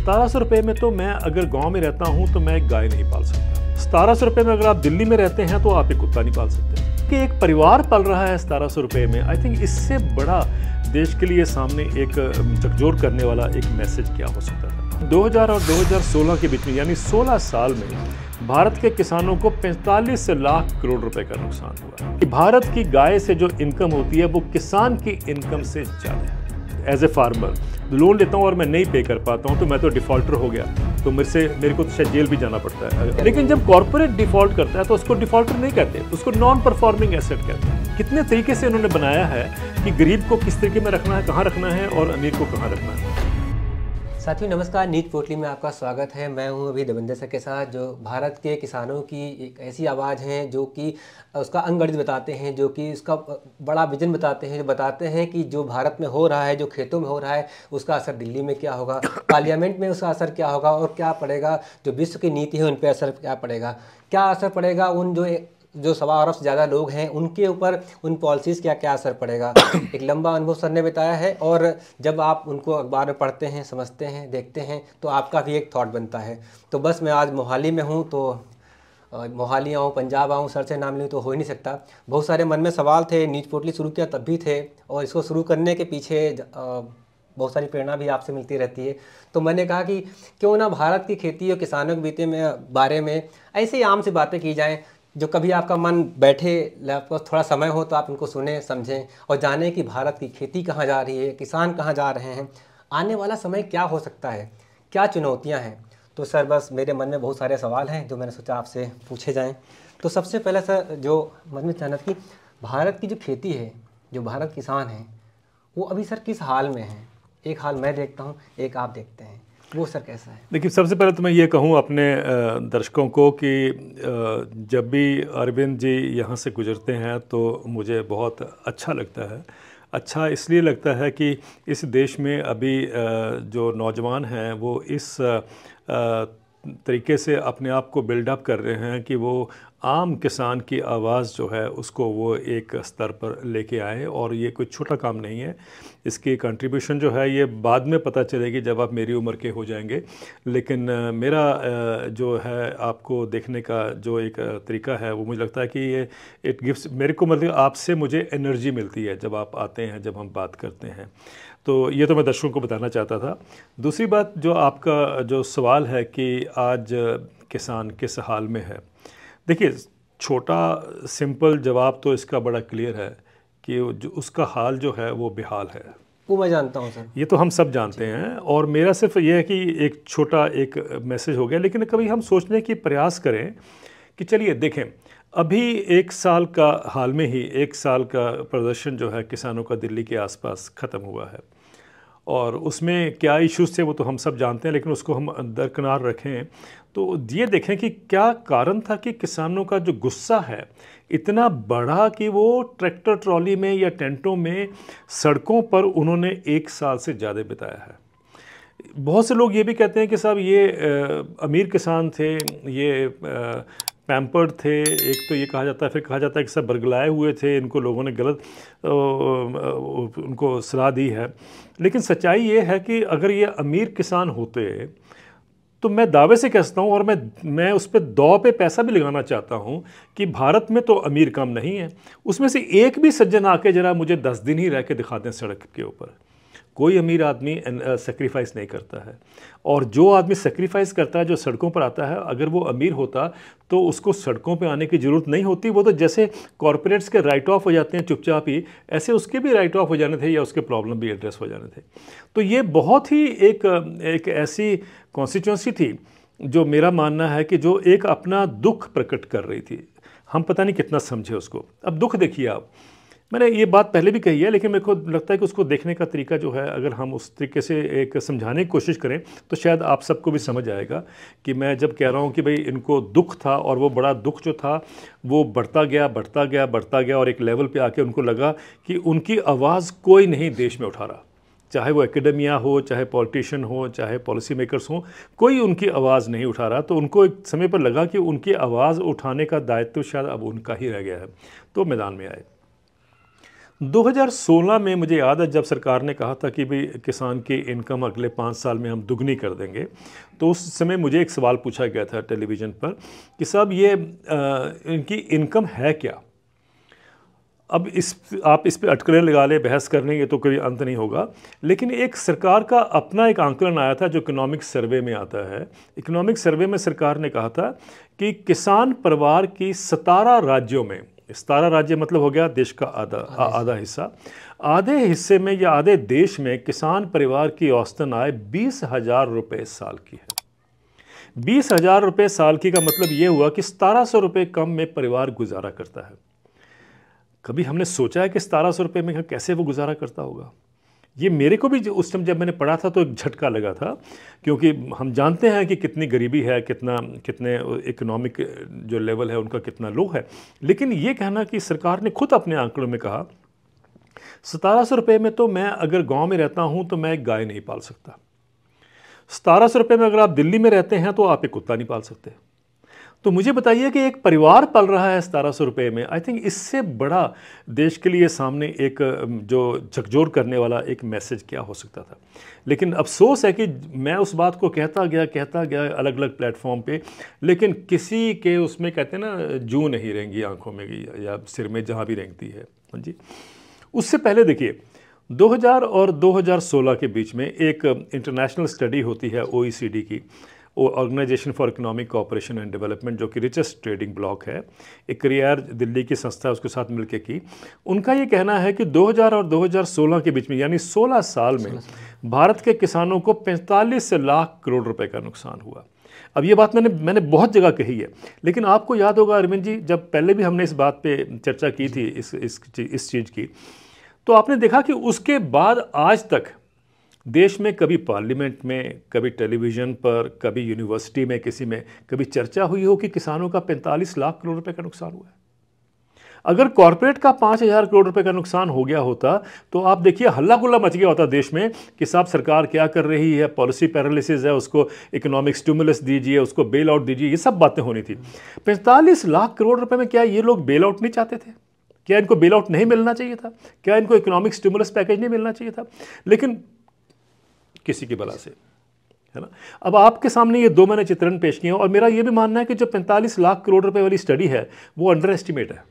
सतारह सौ रुपये में तो मैं अगर गांव में रहता हूं तो मैं एक गाय नहीं पाल सकता सतारह सौ रुपये में अगर आप दिल्ली में रहते हैं तो आप एक कुत्ता नहीं पाल सकते कि एक परिवार पल रहा है सतारह सौ रुपये में आई थिंक इससे बड़ा देश के लिए सामने एक झकझोर करने वाला एक मैसेज क्या हो सकता था 2000 और 2016 के बीच में यानी 16 साल में भारत के किसानों को 45 लाख करोड़ रुपए का नुकसान हुआ कि भारत की गाय से जो इनकम होती है वो किसान की इनकम से ज़्यादा है एज ए फार्मर लोन लेता हूँ और मैं नहीं पे कर पाता हूँ तो मैं तो डिफ़ॉल्टर हो गया तो मेरे से मेरे को तो शायद जेल भी जाना पड़ता है लेकिन जब कॉरपोरेट डिफ़ॉल्ट करता है तो उसको डिफ़ॉल्टर नहीं कहते उसको नॉन परफॉर्मिंग एसेट कहते हैं कितने तरीके से उन्होंने बनाया है कि गरीब को किस तरीके में रखना है कहाँ रखना है और अमीर को कहाँ रखना है साथियों नमस्कार नीट पोटली में आपका स्वागत है मैं हूं अभी देवेंद्र सर के साथ जो भारत के किसानों की एक ऐसी आवाज़ है जो कि उसका अंगड़ित बताते हैं जो कि उसका बड़ा विजन बताते हैं जो बताते हैं कि जो भारत में हो रहा है जो खेतों में हो रहा है उसका असर दिल्ली में क्या होगा पार्लियामेंट में उसका असर क्या होगा और क्या पड़ेगा जो विश्व की नीति है उन पर असर क्या पड़ेगा क्या असर पड़ेगा उन जो जो सवा अरब से ज़्यादा लोग हैं उनके ऊपर उन पॉलिसीज़ का क्या असर पड़ेगा एक लंबा अनुभव सर ने बताया है और जब आप उनको अखबार में पढ़ते हैं समझते हैं देखते हैं तो आपका भी एक थाट बनता है तो बस मैं आज मोहाली में हूँ तो मोहाली आऊँ पंजाब आऊँ सर से नाम लूँ तो हो ही नहीं सकता बहुत सारे मन में सवाल थे न्यूज पोर्टली शुरू किया तब भी थे और इसको शुरू करने के पीछे बहुत सारी प्रेरणा भी आपसे मिलती रहती है तो मैंने कहा कि क्यों ना भारत की खेती और किसानों के बीते में बारे में ऐसे ही आम सी बातें की जाएँ जो कभी आपका मन बैठे आपको थोड़ा समय हो तो आप उनको सुने समझें और जानें कि भारत की खेती कहाँ जा रही है किसान कहाँ जा रहे हैं आने वाला समय क्या हो सकता है क्या चुनौतियाँ हैं तो सर बस मेरे मन में बहुत सारे सवाल हैं जो मैंने सोचा आपसे पूछे जाएँ तो सबसे पहले सर जो मन में चाहना कि भारत की जो खेती है जो भारत किसान हैं वो अभी सर किस हाल में हैं एक हाल मैं देखता हूँ एक आप देखते हैं वो सर कैसा है देखिए सबसे पहले तो मैं ये कहूँ अपने दर्शकों को कि जब भी अरविंद जी यहाँ से गुजरते हैं तो मुझे बहुत अच्छा लगता है अच्छा इसलिए लगता है कि इस देश में अभी जो नौजवान हैं वो इस तरीके से अपने आप को बिल्डअप कर रहे हैं कि वो आम किसान की आवाज़ जो है उसको वो एक स्तर पर लेके आए और ये कोई छोटा काम नहीं है इसकी कंट्रीब्यूशन जो है ये बाद में पता चलेगी जब आप मेरी उम्र के हो जाएंगे लेकिन मेरा जो है आपको देखने का जो एक तरीका है वो मुझे लगता है कि ये इट गिव्स मेरे को मतलब आपसे मुझे एनर्जी मिलती है जब आप आते हैं जब हम बात करते हैं तो ये तो मैं दर्शकों को बताना चाहता था दूसरी बात जो आपका जो सवाल है कि आज किसान किस हाल में है देखिए छोटा सिंपल जवाब तो इसका बड़ा क्लियर है कि जो उसका हाल जो है वो बेहाल है वो मैं जानता हूँ सर ये तो हम सब जानते हैं और मेरा सिर्फ ये है कि एक छोटा एक मैसेज हो गया लेकिन कभी हम सोचने की प्रयास करें कि चलिए देखें अभी एक साल का हाल में ही एक साल का प्रदर्शन जो है किसानों का दिल्ली के आसपास ख़त्म हुआ है और उसमें क्या इश्यूज़ थे वो तो हम सब जानते हैं लेकिन उसको हम दरकिनार रखें तो ये देखें कि क्या कारण था कि किसानों का जो गुस्सा है इतना बढ़ा कि वो ट्रैक्टर ट्रॉली में या टेंटों में सड़कों पर उन्होंने एक साल से ज़्यादा बिताया है बहुत से लोग ये भी कहते हैं कि साहब ये आ, अमीर किसान थे ये आ, पैम्पर्ड थे एक तो ये कहा जाता है फिर कहा जाता है कि सब बरगलाए हुए थे इनको लोगों ने गलत उनको सलाह दी है लेकिन सच्चाई ये है कि अगर ये अमीर किसान होते तो मैं दावे से कहता हूँ और मैं मैं उस पर दौ पे पैसा भी लगाना चाहता हूँ कि भारत में तो अमीर काम नहीं है उसमें से एक भी सज्जन आके ज़रा मुझे दस दिन ही रह के दिखा दें सड़क के ऊपर कोई अमीर आदमी सेक्रीफाइस नहीं करता है और जो आदमी सेक्रीफाइस करता है जो सड़कों पर आता है अगर वो अमीर होता तो उसको सड़कों पे आने की ज़रूरत नहीं होती वो तो जैसे कॉरपोरेट्स के राइट ऑफ हो जाते हैं चुपचाप ही ऐसे उसके भी राइट ऑफ हो जाने थे या उसके प्रॉब्लम भी एड्रेस हो जाने थे तो ये बहुत ही एक एक ऐसी कॉन्स्टिट्यूंसी थी जो मेरा मानना है कि जो एक अपना दुख प्रकट कर रही थी हम पता नहीं कितना समझे उसको अब दुख देखिए आप मैंने ये बात पहले भी कही है लेकिन मेरे को लगता है कि उसको देखने का तरीका जो है अगर हम उस तरीके से एक समझाने की कोशिश करें तो शायद आप सबको भी समझ आएगा कि मैं जब कह रहा हूँ कि भाई इनको दुख था और वो बड़ा दुख जो था वो बढ़ता गया बढ़ता गया बढ़ता गया और एक लेवल पर आके उनको लगा कि उनकी आवाज़ कोई नहीं देश में उठा रहा चाहे वो एकेडमिया हो चाहे पॉलिटिशियन हो चाहे पॉलिसी मेकर्स हों कोई उनकी आवाज़ नहीं उठा रहा तो उनको एक समय पर लगा कि उनकी आवाज़ उठाने का दायित्व शायद अब उनका ही रह गया है तो मैदान में आए 2016 में मुझे याद है जब सरकार ने कहा था कि भाई किसान की इनकम अगले पाँच साल में हम दुगनी कर देंगे तो उस समय मुझे एक सवाल पूछा गया था टेलीविज़न पर कि साहब ये आ, इनकी इनकम है क्या अब इस आप इस पर अटकलें लगा ले बहस करने ये तो कोई अंत नहीं होगा लेकिन एक सरकार का अपना एक आंकलन आया था जो इकोनॉमिक सर्वे में आता है इकोनॉमिक सर्वे में सरकार ने कहा था कि किसान परिवार की सतारह राज्यों में सतारा राज्य मतलब हो गया देश का आधा आधा हिस्सा आधे हिस्से में या आधे देश में किसान परिवार की औसतन आय बीस हजार रुपये साल की है बीस हजार रुपये साल की का मतलब ये हुआ कि सतारह सौ रुपये कम में परिवार गुजारा करता है कभी हमने सोचा है कि सतारह सौ रुपये में कैसे वो गुजारा करता होगा ये मेरे को भी उस टाइम जब मैंने पढ़ा था तो एक झटका लगा था क्योंकि हम जानते हैं कि कितनी गरीबी है कितना कितने इकोनॉमिक जो लेवल है उनका कितना लो है लेकिन ये कहना कि सरकार ने खुद अपने आंकड़ों में कहा सतारह सौ रुपये में तो मैं अगर गांव में रहता हूं तो मैं एक गाय नहीं पाल सकता सतारह सौ रुपये में अगर आप दिल्ली में रहते हैं तो आप एक कुत्ता नहीं पाल सकते तो मुझे बताइए कि एक परिवार पल रहा है सतारह सौ रुपये में आई थिंक इससे बड़ा देश के लिए सामने एक जो झकझोर करने वाला एक मैसेज क्या हो सकता था लेकिन अफसोस है कि मैं उस बात को कहता गया कहता गया अलग अलग प्लेटफॉर्म पे लेकिन किसी के उसमें कहते हैं ना जू नहीं रहेंगी आंखों में या सिर में जहाँ भी रेंगती है हाँ जी उससे पहले देखिए 2000 और 2016 के बीच में एक इंटरनेशनल स्टडी होती है ओ की organisation for economic cooperation and development जो कि रिचेस्ट ट्रेडिंग ब्लॉक है एक करियर दिल्ली की संस्था उसके साथ मिलकर की उनका ये कहना है कि 2000 और 2016 के बीच में यानी 16 साल में भारत के किसानों को 45 लाख करोड़ रुपए का नुकसान हुआ अब ये बात मैंने मैंने बहुत जगह कही है लेकिन आपको याद होगा अरविंद जी जब पहले भी हमने इस बात पर चर्चा की थी इस इस इस चीज़ की तो आपने देखा कि उसके बाद आज तक देश में कभी पार्लियामेंट में कभी टेलीविज़न पर कभी यूनिवर्सिटी में किसी में कभी चर्चा हुई हो कि किसानों का 45 लाख करोड़ रुपए का नुकसान हुआ है अगर कॉरपोरेट का पाँच हज़ार करोड़ रुपए का नुकसान हो गया होता तो आप देखिए हल्ला गुल्ला मच गया होता देश में कि साहब सरकार क्या कर रही है पॉलिसी पैरालिसिस है उसको इकोनॉमिक स्टिमुलस दीजिए उसको बेल आउट दीजिए ये सब बातें होनी थी पैंतालीस लाख करोड़ रुपए में क्या ये लोग बेल आउट नहीं चाहते थे क्या इनको बेल आउट नहीं मिलना चाहिए था क्या इनको इकोनॉमिक स्टिमुलस पैकेज नहीं मिलना चाहिए था लेकिन किसी की बला से है ना अब आपके सामने ये दो मैंने चित्रण पेश किए और मेरा ये भी मानना है कि जो 45 लाख करोड़ रुपए वाली स्टडी है वो अंडर एस्टिमेट है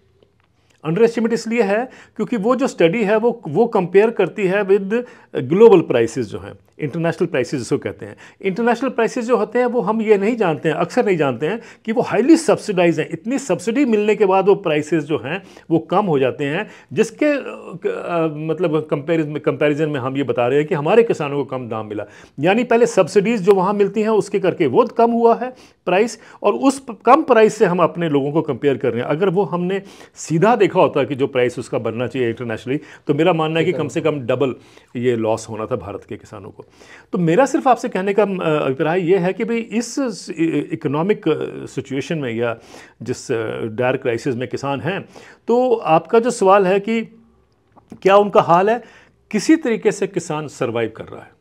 अंडर एस्टिमेट इसलिए है क्योंकि वो जो स्टडी है वो वो कंपेयर करती है विद ग्लोबल प्राइसेस जो हैं इंटरनेशनल प्राइसेस जिसको कहते हैं इंटरनेशनल प्राइसेस जो होते हैं वो हम ये नहीं जानते हैं अक्सर नहीं जानते हैं कि वो हाईली सब्सिडाइज हैं इतनी सब्सिडी मिलने के बाद वो प्राइसेस जो हैं वो कम हो जाते हैं जिसके आ, मतलब कंपेरिजन में हम ये बता रहे हैं कि हमारे किसानों को कम दाम मिला यानी पहले सब्सिडीज़ जो वहाँ मिलती हैं उसके करके वो कम हुआ है प्राइस और उस कम प्राइस से हम अपने लोगों को कंपेयर कर रहे हैं अगर वो हमने सीधा देखा होता कि जो प्राइस उसका बनना चाहिए इंटरनेशनली तो मेरा मानना है कि कम से कम डबल ये लॉस होना था भारत के किसानों को तो मेरा सिर्फ आपसे कहने का अभिप्राय यह है कि भाई इस इकोनॉमिक सिचुएशन में या जिस डायर क्राइसिस में किसान हैं तो आपका जो सवाल है कि क्या उनका हाल है किसी तरीके से किसान सर्वाइव कर रहा है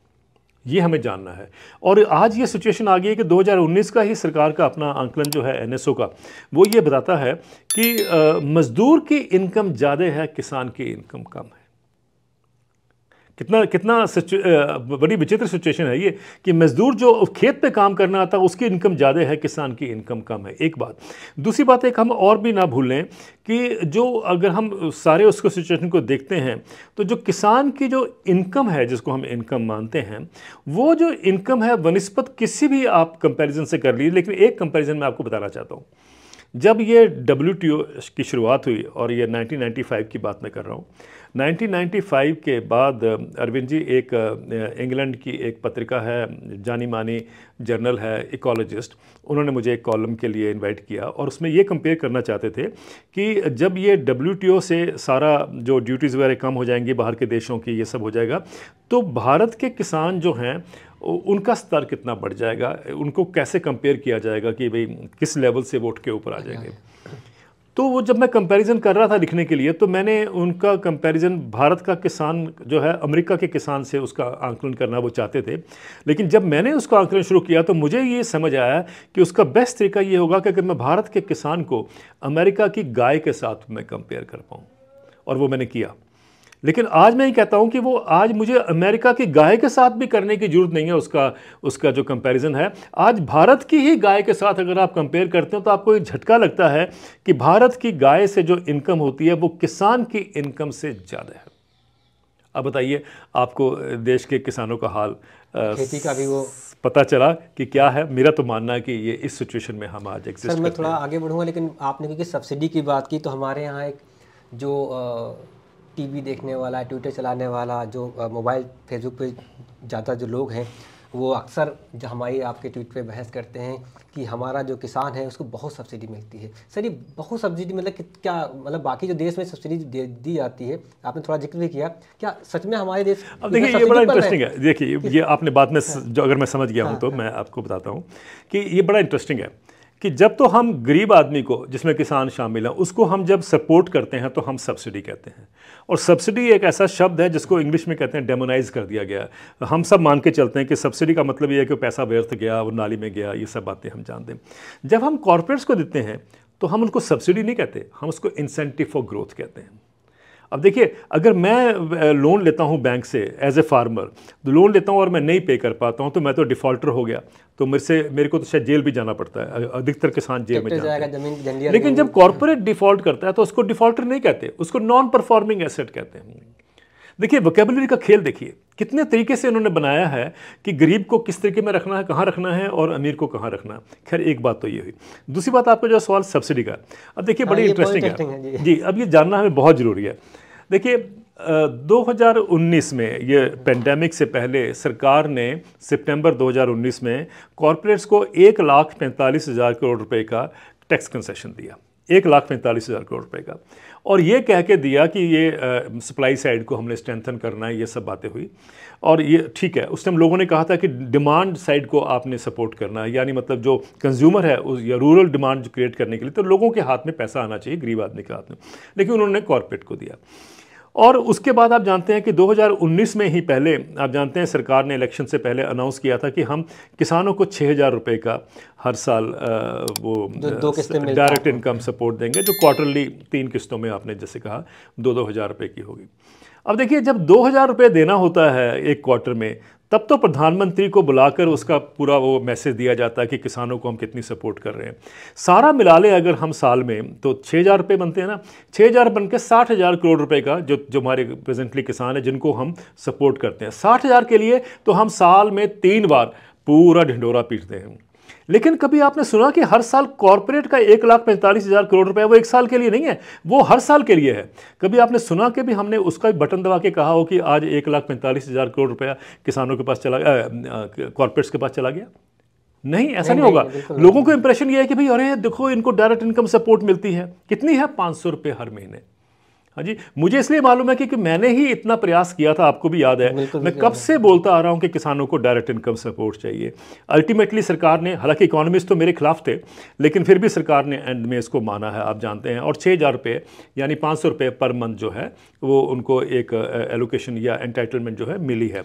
ये हमें जानना है और आज ये सिचुएशन आ गई है कि 2019 का ही सरकार का अपना आंकलन जो है एनएसओ का वो ये बताता है कि मज़दूर की इनकम ज़्यादा है किसान की इनकम कम है कितना कितना बड़ी विचित्र सिचुएशन है ये कि मज़दूर जो खेत पे काम करना आता है उसकी इनकम ज़्यादा है किसान की इनकम कम है एक बात दूसरी बात एक हम और भी ना भूलें कि जो अगर हम सारे उसको सिचुएशन को देखते हैं तो जो किसान की जो इनकम है जिसको हम इनकम मानते हैं वो जो इनकम है वनस्पत किसी भी आप कंपेरिजन से कर लीजिए लेकिन एक कंपेरिजन मैं आपको बताना चाहता हूँ जब ये डब्ल्यू की शुरुआत हुई और ये नाइनटीन की बात मैं कर रहा हूँ 1995 के बाद अरविंद जी एक इंग्लैंड की एक पत्रिका है जानी मानी जर्नल है इकोलॉजिस्ट उन्होंने मुझे एक कॉलम के लिए इनवाइट किया और उसमें ये कंपेयर करना चाहते थे कि जब ये डब्ल्यू से सारा जो ड्यूटीज़ वगैरह कम हो जाएंगी बाहर के देशों की ये सब हो जाएगा तो भारत के किसान जो हैं उनका स्तर कितना बढ़ जाएगा उनको कैसे कंपेयर किया जाएगा कि भाई किस लेवल से वोट के ऊपर आ जाएंगे तो वो जब मैं कंपैरिजन कर रहा था लिखने के लिए तो मैंने उनका कंपैरिजन भारत का किसान जो है अमेरिका के किसान से उसका आंकलन करना वो चाहते थे लेकिन जब मैंने उसका आंकलन शुरू किया तो मुझे ये समझ आया कि उसका बेस्ट तरीका ये होगा कि अगर मैं भारत के किसान को अमेरिका की गाय के साथ मैं कंपेयर कर पाऊँ और वो मैंने किया लेकिन आज मैं ये कहता हूँ कि वो आज मुझे अमेरिका की गाय के साथ भी करने की जरूरत नहीं है उसका उसका जो कंपैरिजन है आज भारत की ही गाय के साथ अगर आप कंपेयर करते हो तो आपको एक झटका लगता है कि भारत की गाय से जो इनकम होती है वो किसान की इनकम से ज़्यादा है अब बताइए आपको देश के किसानों का हाल तो खेती का भी वो पता चला कि क्या है मेरा तो मानना है कि ये इस सिचुएशन में हम आज एग्जिस्ट सर मैं थोड़ा आगे बढ़ूंगा लेकिन आपने क्योंकि सब्सिडी की बात की तो हमारे यहाँ एक जो आ... टीवी देखने वाला ट्विटर चलाने वाला जो मोबाइल फेसबुक पे ज़्यादा जो लोग हैं वो अक्सर जो हमारी आपके ट्वीट पे बहस करते हैं कि हमारा जो किसान है उसको बहुत सब्सिडी मिलती है सर ये बहुत सब्सिडी मतलब क्या मतलब बाकी जो देश में सब्सिडी दे दी जाती है आपने थोड़ा जिक्र भी किया क्या सच में हमारे देश अब देखिए ये बड़ा इंटरेस्टिंग है देखिए ये आपने बात में हाँ, जो अगर मैं समझ गया हूँ हाँ, तो हाँ, मैं आपको बताता हूँ कि ये बड़ा इंटरेस्टिंग है कि जब तो हम गरीब आदमी को जिसमें किसान शामिल हैं उसको हम जब सपोर्ट करते हैं तो हम सब्सिडी कहते हैं और सब्सिडी एक ऐसा शब्द है जिसको इंग्लिश में कहते हैं डेमोनाइज कर दिया गया हम सब मान के चलते हैं कि सब्सिडी का मतलब ये है कि पैसा व्यर्थ गया वो नाली में गया ये सब बातें हम जानते हैं जब हम कॉरपोरेट्स को देते हैं तो हम उनको सब्सिडी नहीं कहते हम उसको इंसेंटिव फॉर ग्रोथ कहते हैं अब देखिए अगर मैं लोन लेता हूँ बैंक से एज ए फार्मर तो लोन लेता हूँ और मैं नहीं पे कर पाता हूँ तो मैं तो डिफ़ॉल्टर हो गया तो मेरे से मेरे को तो शायद जेल भी जाना पड़ता है अधिकतर किसान जेल में जाएगा जमीन लेकिन जब कॉरपोरेट डिफ़ॉल्ट करता है तो उसको डिफ़ॉल्टर नहीं कहते उसको नॉन परफॉर्मिंग एसेट कहते हैं देखिए वोकेबलरी का खेल देखिए कितने तरीके से इन्होंने बनाया है कि गरीब को किस तरीके में रखना है कहाँ रखना है और अमीर को कहाँ रखना है खैर एक बात तो ये हुई दूसरी बात आपका जो सवाल सब्सिडी का अब देखिए बड़ी इंटरेस्टिंग हाँ, है जी अब ये जानना हमें बहुत ज़रूरी है देखिए 2019 में ये पेंडेमिक से पहले सरकार ने सितंबर 2019 में कॉरपोरेट्स को एक लाख पैंतालीस हज़ार करोड़ रुपए का टैक्स कंसेशन दिया एक लाख पैंतालीस हज़ार करोड़ रुपए का और ये कह के दिया कि ये सप्लाई साइड को हमने स्ट्रेंथन करना है ये सब बातें हुई और ये ठीक है उस टाइम लोगों ने कहा था कि डिमांड साइड को आपने सपोर्ट करना है यानी मतलब जो कंज्यूमर है उस या रूरल डिमांड क्रिएट करने के लिए तो लोगों के हाथ में पैसा आना चाहिए गरीब आदमी के हाथ में लेकिन उन्होंने कॉरपोरेट को दिया और उसके बाद आप जानते हैं कि 2019 में ही पहले आप जानते हैं सरकार ने इलेक्शन से पहले अनाउंस किया था कि हम किसानों को छः हज़ार रुपये का हर साल वो डायरेक्ट इनकम सपोर्ट देंगे जो क्वार्टरली तीन किस्तों में आपने जैसे कहा दो दो हज़ार रुपये की होगी अब देखिए जब दो हज़ार रुपये देना होता है एक क्वार्टर में तब तो प्रधानमंत्री को बुलाकर उसका पूरा वो मैसेज दिया जाता है कि किसानों को हम कितनी सपोर्ट कर रहे हैं सारा मिला लें अगर हम साल में तो छः हज़ार रुपये बनते हैं ना छः हज़ार बन के साठ हज़ार करोड़ रुपए का जो जो हमारे प्रेजेंटली किसान हैं जिनको हम सपोर्ट करते हैं साठ हज़ार के लिए तो हम साल में तीन बार पूरा ढिंडोरा पीटते हैं लेकिन कभी आपने सुना कि हर साल कॉरपोरेट का एक लाख पैंतालीस हज़ार करोड़ रुपए वो एक साल के लिए नहीं है वो हर साल के लिए है कभी आपने सुना कि भी हमने उसका भी बटन दबा के कहा हो कि आज एक लाख पैंतालीस हज़ार करोड़ रुपया किसानों के पास चला कॉरपोरेट्स के पास चला गया नहीं ऐसा नहीं, नहीं, नहीं, होगा लोगों को इंप्रेशन ये है कि भाई अरे देखो इनको डायरेक्ट इनकम सपोर्ट मिलती है कितनी है पाँच सौ रुपये हर महीने हाँ जी मुझे इसलिए मालूम है क्योंकि मैंने ही इतना प्रयास किया था आपको भी याद है मैं कब से बोलता आ रहा हूँ कि किसानों को डायरेक्ट इनकम सपोर्ट चाहिए अल्टीमेटली सरकार ने हालांकि इकोनॉमिस्ट तो मेरे खिलाफ थे लेकिन फिर भी सरकार ने एंड में इसको माना है आप जानते हैं और छः हज़ार रुपये यानी पाँच सौ रुपये पर मंथ जो है वो उनको एक एलोकेशन या एंटाइटलमेंट जो है मिली है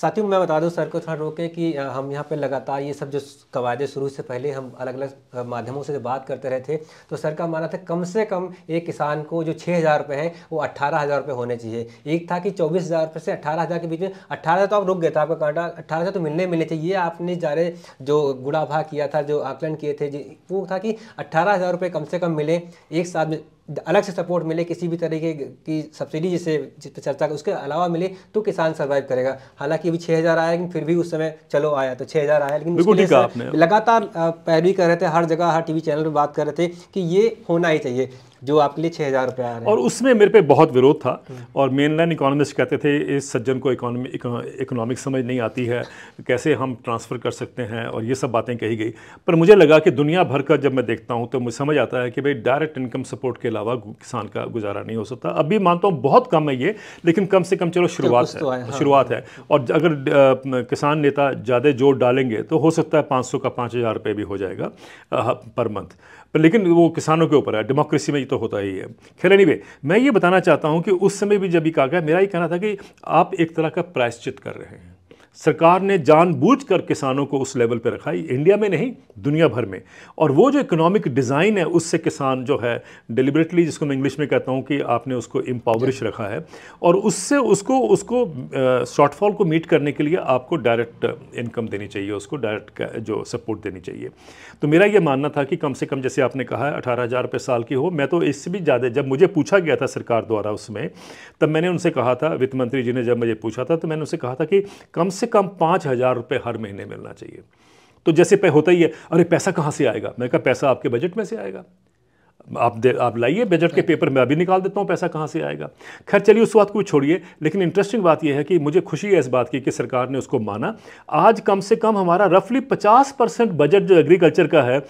साथियों मैं बता दूं सर को थोड़ा रोके कि हम यहाँ पे लगातार ये सब जो कवायदे शुरू से पहले हम अलग अलग माध्यमों से बात करते रहे थे तो सर का मानना था कम से कम एक किसान को जो छः हज़ार रुपये हैं वो अट्ठारह हज़ार रुपये होने चाहिए एक था कि चौबीस हज़ार रुपये से अट्ठारह हज़ार के बीच में अट्ठारह तो आप रुक गए थे आपका कांटा अट्ठारह हज़ार तो मिलने मिलने चाहिए ये आपने जारे जो गुड़ाभा किया था जो आकलन किए थे वो था कि अट्ठारह हज़ार रुपये कम से कम मिले एक साथ अलग से सपोर्ट मिले किसी भी तरीके की सब्सिडी जिसे जिस पर चर्चा उसके अलावा मिले तो किसान सर्वाइव करेगा हालांकि अभी छः हज़ार आया लेकिन फिर भी उस समय चलो आया तो छः हज़ार आया लेकिन लगातार पैरवी कर रहे थे हर जगह हर टीवी चैनल पर बात कर रहे थे कि ये होना ही चाहिए जो आपके लिए छः हज़ार रुपये आ रहे हैं और उसमें मेरे पे बहुत विरोध था और मेन लाइन इकोनॉमिस्ट कहते थे इस सज्जन को इकोनॉमी इकोनॉमिक समझ नहीं आती है कैसे हम ट्रांसफ़र कर सकते हैं और ये सब बातें कही गई पर मुझे लगा कि दुनिया भर का जब मैं देखता हूँ तो मुझे समझ आता है कि भाई डायरेक्ट इनकम सपोर्ट के अलावा किसान का गुजारा नहीं हो सकता अब भी मानता हूँ बहुत कम है ये लेकिन कम से कम चलो शुरुआत है तो हाँ। शुरुआत है और अगर किसान नेता ज़्यादा जोर डालेंगे तो हो सकता है पाँच का पाँच हज़ार भी हो जाएगा पर मंथ पर लेकिन वो किसानों के ऊपर है डेमोक्रेसी में ये तो होता ही है खैर एनी मैं ये बताना चाहता हूँ कि उस समय भी जब ये कहा गया मेरा ये कहना था कि आप एक तरह का प्रायश्चित कर रहे हैं सरकार ने जानबूझकर किसानों को उस लेवल पर रखा है इंडिया में नहीं दुनिया भर में और वो जो इकोनॉमिक डिज़ाइन है उससे किसान जो है डिलिबरेटली जिसको मैं इंग्लिश में कहता हूँ कि आपने उसको इम्पावरिश रखा है और उससे उसको उसको शॉर्टफॉल को मीट करने के लिए आपको डायरेक्ट इनकम देनी चाहिए उसको डायरेक्ट जो सपोर्ट देनी चाहिए तो मेरा ये मानना था कि कम से कम जैसे आपने कहा है अठारह हज़ार रुपये साल की हो मैं तो इससे भी ज़्यादा जब मुझे पूछा गया था सरकार द्वारा उसमें तब मैंने उनसे कहा था वित्त मंत्री जी ने जब मुझे पूछा था तो मैंने उनसे कहा था कि कम से कम पाँच हज़ार रुपये हर महीने मिलना चाहिए तो जैसे पे होता ही है अरे पैसा कहाँ से आएगा मैं कहा पैसा आपके बजट में से आएगा आप दे आप लाइए बजट के पेपर में अभी निकाल देता हूँ पैसा कहाँ से आएगा खैर चलिए उस बात को छोड़िए लेकिन इंटरेस्टिंग बात यह है कि मुझे खुशी है इस बात की कि सरकार ने उसको माना आज कम से कम हमारा रफली पचास परसेंट बजट जो एग्रीकल्चर का है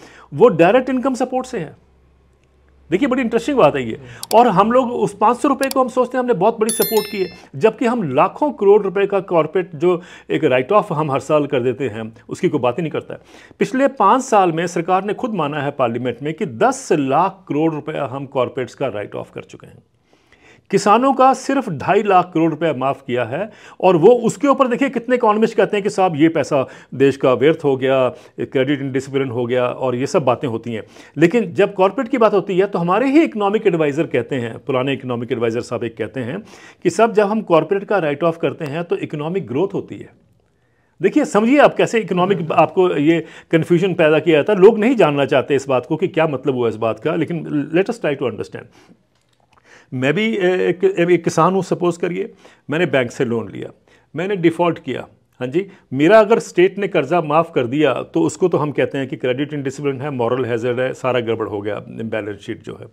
वो डायरेक्ट इनकम सपोर्ट से है देखिए बड़ी इंटरेस्टिंग बात है ये और हम लोग उस पाँच सौ रुपये को हम सोचते हैं हमने बहुत बड़ी सपोर्ट की है जबकि हम लाखों करोड़ रुपए का कॉरपोरेट जो एक राइट ऑफ हम हर साल कर देते हैं उसकी कोई बात ही नहीं करता है पिछले पाँच साल में सरकार ने खुद माना है पार्लियामेंट में कि दस लाख करोड़ रुपया हम कॉरपोरेट्स का राइट ऑफ कर चुके हैं किसानों का सिर्फ ढाई लाख करोड़ रुपया माफ़ किया है और वो उसके ऊपर देखिए कितने इकोनॉमिस्ट कहते हैं कि साहब ये पैसा देश का व्यर्थ हो गया क्रेडिट इंडिसिप्लिन हो गया और ये सब बातें होती हैं लेकिन जब कॉरपोरेट की बात होती है तो हमारे ही इकोनॉमिक एडवाइज़र कहते हैं पुराने इकोनॉमिक एडवाइज़र साहब एक कहते हैं कि साहब जब हम कॉरपोरेट का राइट ऑफ करते हैं तो इकोनॉमिक ग्रोथ होती है देखिए समझिए आप कैसे इकोनॉमिक हम्म। आपको ये कन्फ्यूजन पैदा किया जाता है लोग नहीं जानना चाहते इस बात को कि क्या मतलब हुआ इस बात का लेकिन लेटेस्ट ट्राई टू अंडरस्टैंड मैं भी एक, एक किसान हूँ सपोज़ करिए मैंने बैंक से लोन लिया मैंने डिफ़ॉल्ट किया हाँ जी मेरा अगर स्टेट ने कर्जा माफ़ कर दिया तो उसको तो हम कहते हैं कि क्रेडिट इंडिसिप्लिन है मॉरल हैजर्ड है सारा गड़बड़ हो गया बैलेंस शीट जो है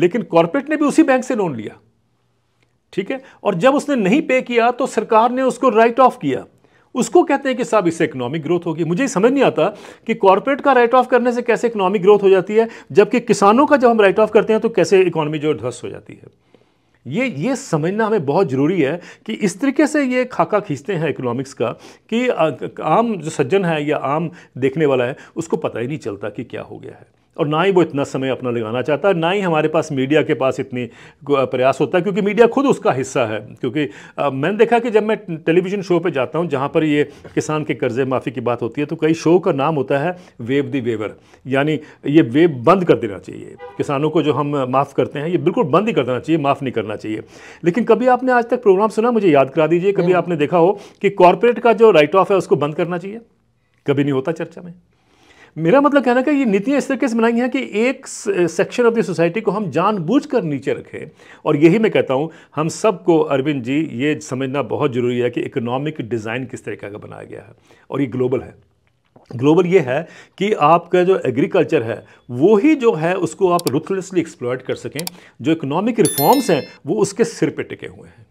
लेकिन कॉरपोरेट ने भी उसी बैंक से लोन लिया ठीक है और जब उसने नहीं पे किया तो सरकार ने उसको राइट ऑफ किया उसको कहते हैं कि साहब इससे इकोनॉमिक ग्रोथ होगी मुझे समझ नहीं आता कि कॉरपोरेट का राइट ऑफ करने से कैसे इकोनॉमिक ग्रोथ हो जाती है जबकि किसानों का जब हम राइट ऑफ करते हैं तो कैसे इकोनॉमी जो ध्वस्त हो जाती है ये ये समझना हमें बहुत ज़रूरी है कि इस तरीके से ये खाका खींचते हैं इकोनॉमिक्स का कि आम जो सज्जन है या आम देखने वाला है उसको पता ही नहीं चलता कि क्या हो गया है और ना ही वो इतना समय अपना लगाना चाहता है ना ही हमारे पास मीडिया के पास इतनी प्रयास होता है क्योंकि मीडिया खुद उसका हिस्सा है क्योंकि मैंने देखा कि जब मैं टेलीविज़न शो पे जाता हूँ जहाँ पर ये किसान के कर्ज़े माफ़ी की बात होती है तो कई शो का नाम होता है वेव दी वेवर यानी ये वेव बंद कर देना चाहिए किसानों को जो हम माफ़ करते हैं ये बिल्कुल बंद ही कर देना चाहिए माफ़ नहीं करना चाहिए लेकिन कभी आपने आज तक प्रोग्राम सुना मुझे याद करा दीजिए कभी आपने देखा हो कि कॉरपोरेट का जो राइट ऑफ है उसको बंद करना चाहिए कभी नहीं होता चर्चा में मेरा मतलब कहना कि ये नीतियाँ इस तरीके से बनाई हैं कि एक सेक्शन ऑफ द सोसाइटी को हम जानबूझकर नीचे रखें और यही मैं कहता हूँ हम सबको अरविंद जी ये समझना बहुत ज़रूरी है कि इकोनॉमिक डिज़ाइन किस तरीके का बनाया गया है और ये ग्लोबल है ग्लोबल ये है कि आपका जो एग्रीकल्चर है वो ही जो है उसको आप रुथलेसली एक्सप्लॉयट कर सकें जो इकोनॉमिक रिफॉर्म्स हैं वो उसके सिर पे टिके हुए हैं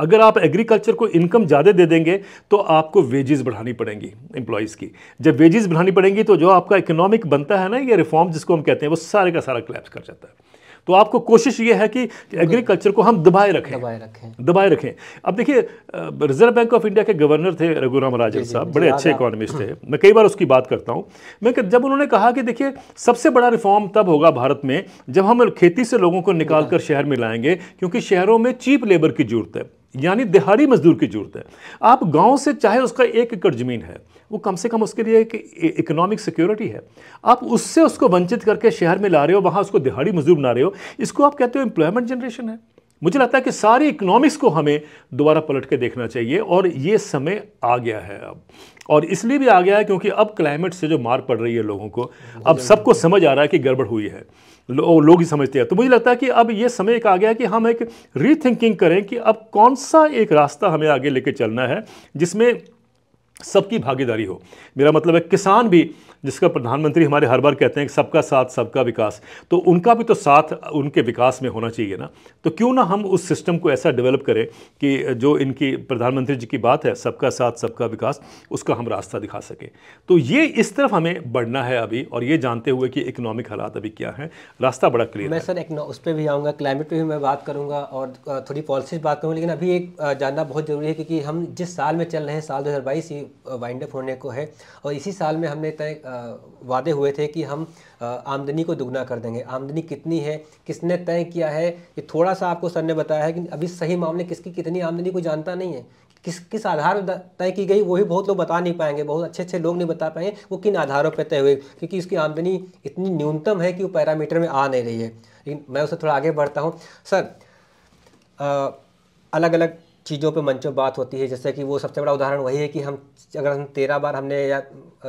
अगर आप एग्रीकल्चर को इनकम ज़्यादा दे देंगे तो आपको वेजेस बढ़ानी पड़ेंगी एम्प्लॉयज़ की जब वेजेस बढ़ानी पड़ेंगी तो जो आपका इकोनॉमिक बनता है ना ये रिफॉर्म जिसको हम कहते हैं वो सारे का सारा क्लैप्स कर जाता है तो आपको कोशिश ये है कि एग्रीकल्चर को हम दबाए रखें दबाए रखें दबाए रखें अब देखिए रिजर्व बैंक ऑफ इंडिया के गवर्नर थे रघुराम राजन साहब बड़े अच्छे इकोनॉमिस्ट थे मैं कई बार उसकी बात करता हूँ मैं जब उन्होंने कहा कि देखिए सबसे बड़ा रिफॉर्म तब होगा भारत में जब हम खेती से लोगों को निकाल कर शहर में लाएंगे क्योंकि शहरों में चीप लेबर की जरूरत है यानी दिहाड़ी मजदूर की जरूरत है आप गांव से चाहे उसका एक एकड़ ज़मीन है वो कम से कम उसके लिए एक इकोनॉमिक सिक्योरिटी है आप उससे उसको वंचित करके शहर में ला रहे हो वहाँ उसको दिहाड़ी मजदूर बना रहे हो इसको आप कहते हो एम्प्लॉयमेंट जनरेशन है मुझे लगता है कि सारी इकोनॉमिक्स को हमें दोबारा पलट के देखना चाहिए और ये समय आ गया है अब और इसलिए भी आ गया है क्योंकि अब क्लाइमेट से जो मार पड़ रही है लोगों को अब सबको समझ आ रहा है कि गड़बड़ हुई है लो, लोग ही समझते हैं तो मुझे लगता है कि अब ये समय एक आ गया कि हम एक रीथिंकिंग करें कि अब कौन सा एक रास्ता हमें आगे लेके चलना है जिसमें सबकी भागीदारी हो मेरा मतलब है किसान भी जिसका प्रधानमंत्री हमारे हर बार कहते हैं कि सबका साथ सबका विकास तो उनका भी तो साथ उनके विकास में होना चाहिए ना तो क्यों ना हम उस सिस्टम को ऐसा डेवलप करें कि जो इनकी प्रधानमंत्री जी की बात है सबका साथ सबका विकास उसका हम रास्ता दिखा सकें तो ये इस तरफ हमें बढ़ना है अभी और ये जानते हुए कि इकोनॉमिक हालात अभी क्या हैं रास्ता बड़ा क्लियर मैं सर एक उस पर भी आऊँगा क्लाइमेट पर भी मैं बात करूँगा और थोड़ी पॉलिसी बात करूँगा लेकिन अभी एक जानना बहुत ज़रूरी है क्योंकि हम जिस साल में चल रहे हैं साल दो हज़ार बाईस ही वाइंड अप होने को है और इसी साल में हमने तय वादे हुए थे कि हम आमदनी को दुगना कर देंगे आमदनी कितनी है किसने तय किया है ये थोड़ा सा आपको सर ने बताया है कि अभी सही मामले किसकी कितनी आमदनी को जानता नहीं है किस किस आधार पर तय की गई वही बहुत लोग बता नहीं पाएंगे बहुत अच्छे अच्छे लोग नहीं बता पाएंगे वो किन आधारों पर तय हुए क्योंकि उसकी आमदनी इतनी न्यूनतम है कि वो पैरामीटर में आ नहीं रही है लेकिन मैं उससे थोड़ा आगे बढ़ता हूँ सर अलग अलग चीज़ों पे मंचों बात होती है जैसे कि वो सबसे बड़ा उदाहरण वही है कि हम अगर हम तेरह बार हमने या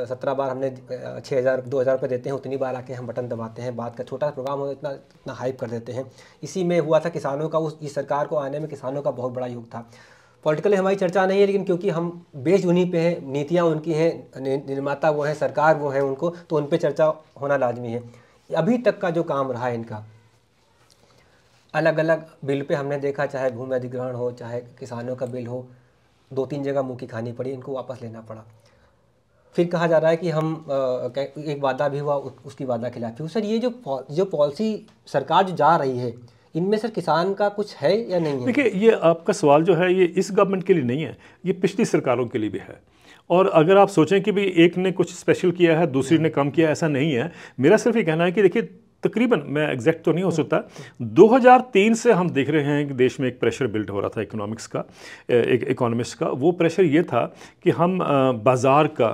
सत्रह बार हमने छः हज़ार दो हज़ार रुपये देते हैं उतनी बार आके हम बटन दबाते हैं बात का छोटा सा प्रोग्राम हो इतना इतना हाइप कर देते हैं इसी में हुआ था किसानों का उस इस सरकार को आने में किसानों का बहुत बड़ा योग था पॉलिटिकली हमारी चर्चा नहीं है लेकिन क्योंकि हम बेच उन्हीं पे हैं नीतियाँ उनकी हैं निर्माता वो हैं सरकार वो हैं उनको तो उन पर चर्चा होना लाजमी है अभी तक का जो काम रहा है इनका अलग अलग बिल पे हमने देखा चाहे भूमि अधिग्रहण हो चाहे किसानों का बिल हो दो तीन जगह मुँह की खानी पड़ी इनको वापस लेना पड़ा फिर कहा जा रहा है कि हम एक वादा भी हुआ उसकी वादा खिलाफ खिलाफी सर ये जो जो पॉलिसी सरकार जो जा रही है इनमें सर किसान का कुछ है या नहीं है देखिए ये आपका सवाल जो है ये इस गवर्नमेंट के लिए नहीं है ये पिछली सरकारों के लिए भी है और अगर आप सोचें कि भाई एक ने कुछ स्पेशल किया है दूसरी ने कम किया ऐसा नहीं है मेरा सिर्फ ये कहना है कि देखिए तकरीबन मैं एग्जैक्ट तो नहीं हो सकता 2003 से हम देख रहे हैं कि देश में एक प्रेशर बिल्ड हो रहा था इकोनॉमिक्स का एक इकोनॉमिक्स का वो प्रेशर ये था कि हम बाज़ार का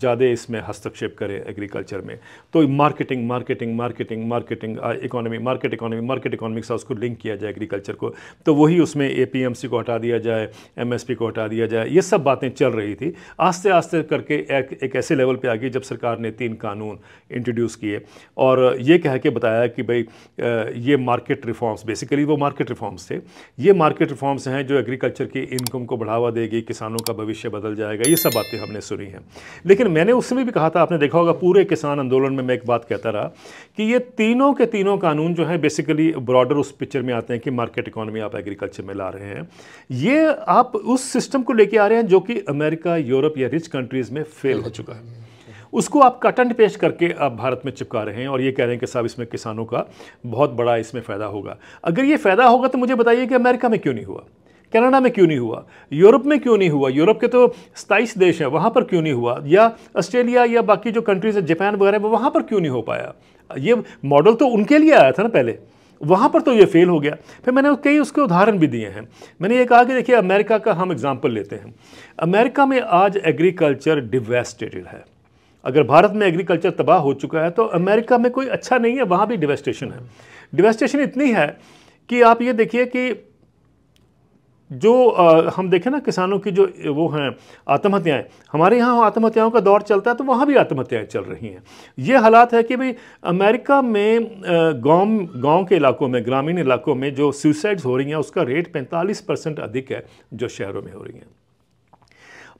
ज़्यादा इसमें हस्तक्षेप करें एग्रीकल्चर में तो marketing marketing marketing marketing economy market economy market economy साथ उसको लिंक किया जाए एग्रीकल्चर को तो वही उसमें ए को हटा दिया जाए एम को हटा दिया जाए ये सब बातें चल रही थी आस्ते आस्ते करके एक, एक ऐसे लेवल पर आ गई जब सरकार ने तीन कानून इंट्रोड्यूस किए और ये कह के बताया कि भाई ये मार्केट रिफॉर्म्स बेसिकली वो मार्केट रिफॉर्म्स थे ये मार्केट रिफॉर्म्स हैं जो एग्रीकल्चर की इनकम को बढ़ावा देगी किसानों का भविष्य बदल जाएगा ये सब बातें हमने सुनी हैं लेकिन लेकिन मैंने उस समय भी कहा था आपने देखा होगा पूरे किसान आंदोलन में मैं एक बात कहता रहा कि ये तीनों के तीनों कानून जो हैं बेसिकली ब्रॉडर उस पिक्चर में आते हैं कि मार्केट इकोनॉमी आप एग्रीकल्चर में ला रहे हैं ये आप उस सिस्टम को लेके आ रहे हैं जो कि अमेरिका यूरोप या रिच कंट्रीज़ में फेल हो चुका है उसको आप कट एंड पेश करके आप भारत में चिपका रहे हैं और ये कह रहे हैं कि साहब इसमें किसानों का बहुत बड़ा इसमें फ़ायदा होगा अगर ये फ़ायदा होगा तो मुझे बताइए कि अमेरिका में क्यों नहीं हुआ कनाडा में क्यों नहीं हुआ यूरोप में क्यों नहीं हुआ यूरोप के तो सताईस देश हैं वहाँ पर क्यों नहीं हुआ या ऑस्ट्रेलिया या बाकी जो कंट्रीज़ है जापान वगैरह वो वहाँ पर क्यों नहीं हो पाया ये मॉडल तो उनके लिए आया था ना पहले वहाँ पर तो ये फेल हो गया फिर मैंने कई उसके उदाहरण भी दिए हैं मैंने ये कहा कि देखिए अमेरिका का हम एग्ज़ाम्पल लेते हैं अमेरिका में आज एग्रीकल्चर डिवेस्टेटेड है अगर भारत में एग्रीकल्चर तबाह हो चुका है तो अमेरिका में कोई अच्छा नहीं है वहाँ भी डिवेस्टेशन है डिवेस्टेशन इतनी है कि आप ये देखिए कि जो आ, हम देखें ना किसानों की जो वो हैं आत्महत्याएं हमारे यहाँ आत्महत्याओं का दौर चलता है तो वहाँ भी आत्महत्याएं चल रही हैं ये हालात है कि भाई अमेरिका में गांव गांव के इलाकों में ग्रामीण इलाकों में जो सुसाइड्स हो रही हैं उसका रेट पैंतालीस परसेंट अधिक है जो शहरों में हो रही हैं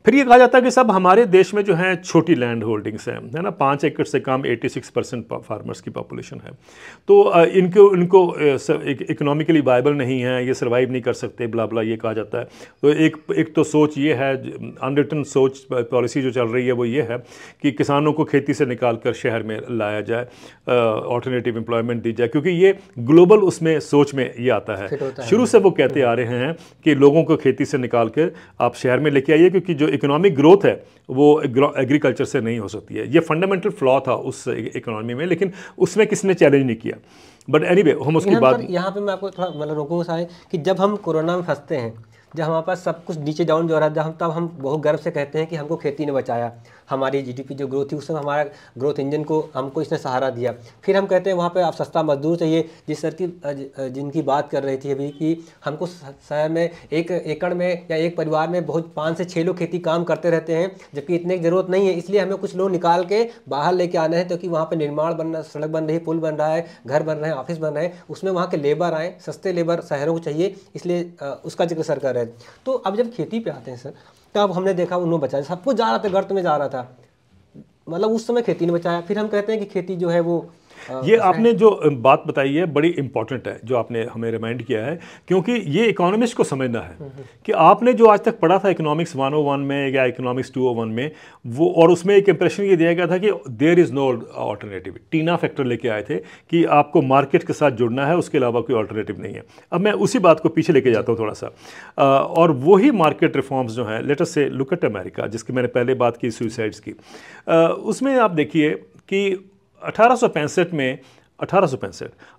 फिर ये कहा जाता है कि सब हमारे देश में जो है छोटी लैंड होल्डिंग्स हैं है ना पाँच एकड़ से कम 86 परसेंट फार्मर्स की पॉपुलेशन है तो इनको इनको इकोनॉमिकली वाइबल नहीं है ये सर्वाइव नहीं कर सकते बला बला ये कहा जाता है तो एक एक तो सोच ये है अनरिटर्न सोच पॉलिसी जो चल रही है वो ये है कि किसानों को खेती से निकाल कर शहर में लाया जाए ऑल्टरनेटिव एम्प्लॉयमेंट दी जाए क्योंकि ये ग्लोबल उसमें सोच में ये आता है शुरू से वो कहते आ रहे हैं कि लोगों को खेती से निकाल कर आप शहर में लेके आइए क्योंकि जो इकोनॉमिक ग्रोथ है वो एग्रीकल्चर से नहीं हो सकती है ये फंडामेंटल फ्लॉ था उस इकोनॉमी में लेकिन उसमें किसने चैलेंज नहीं किया बट एनी anyway, हम उसके बाद यहाँ पे मैं आपको थोड़ा मतलब रोकूंगा सारे कि जब हम कोरोना में फंसते हैं जब हमारे पास सब कुछ नीचे डाउन जो रहा है हम तब हम बहुत गर्व से कहते हैं कि हमको खेती ने बचाया हमारी जीडीपी जो ग्रोथ थी उसमें हमारा ग्रोथ इंजन को हमको इसने सहारा दिया फिर हम कहते हैं वहाँ पर आप सस्ता मजदूर चाहिए जिस सर की जिनकी बात कर रही थी अभी कि हमको शहर में एक एकड़ में या एक परिवार में बहुत पाँच से छः लोग खेती काम करते रहते हैं जबकि इतने की ज़रूरत नहीं है इसलिए हमें कुछ लोग निकाल के बाहर लेके आना है क्योंकि वहाँ पर निर्माण बन रहा सड़क बन रही पुल बन रहा है घर बन रहे हैं ऑफिस बन रहे हैं उसमें वहाँ के लेबर आएँ सस्ते लेबर शहरों को चाहिए इसलिए उसका जिक्र सर कर रहे हैं तो अब जब खेती पर आते हैं सर तब हमने देखा उन्होंने बचाया सब कुछ जा रहा था गर्त तो में जा रहा था मतलब उस समय खेती ने बचाया फिर हम कहते हैं कि खेती जो है वो हाँ, ये आपने जो बात बताई है बड़ी इंपॉर्टेंट है जो आपने हमें रिमाइंड किया है क्योंकि ये इकोनॉमिस्ट को समझना है हम्म, हम्म। कि आपने जो आज तक पढ़ा था इकोनॉमिक्स 101 में या इकोनॉमिक्स 201 में वो और उसमें एक इंप्रेशन ये दिया गया था कि there is no alternative TINA factor लेके आए थे कि आपको मार्केट के साथ जुड़ना है उसके अलावा कोई ऑल्टरनेटिव नहीं है अब मैं उसी बात को पीछे लेके जाता हूँ थोड़ा सा और वही मार्केट रिफॉर्म्स जो हैं लेटस से लुकट अमेरिका जिसकी मैंने पहले बात की सुइसाइड्स की उसमें आप देखिए कि अठारह में अठारह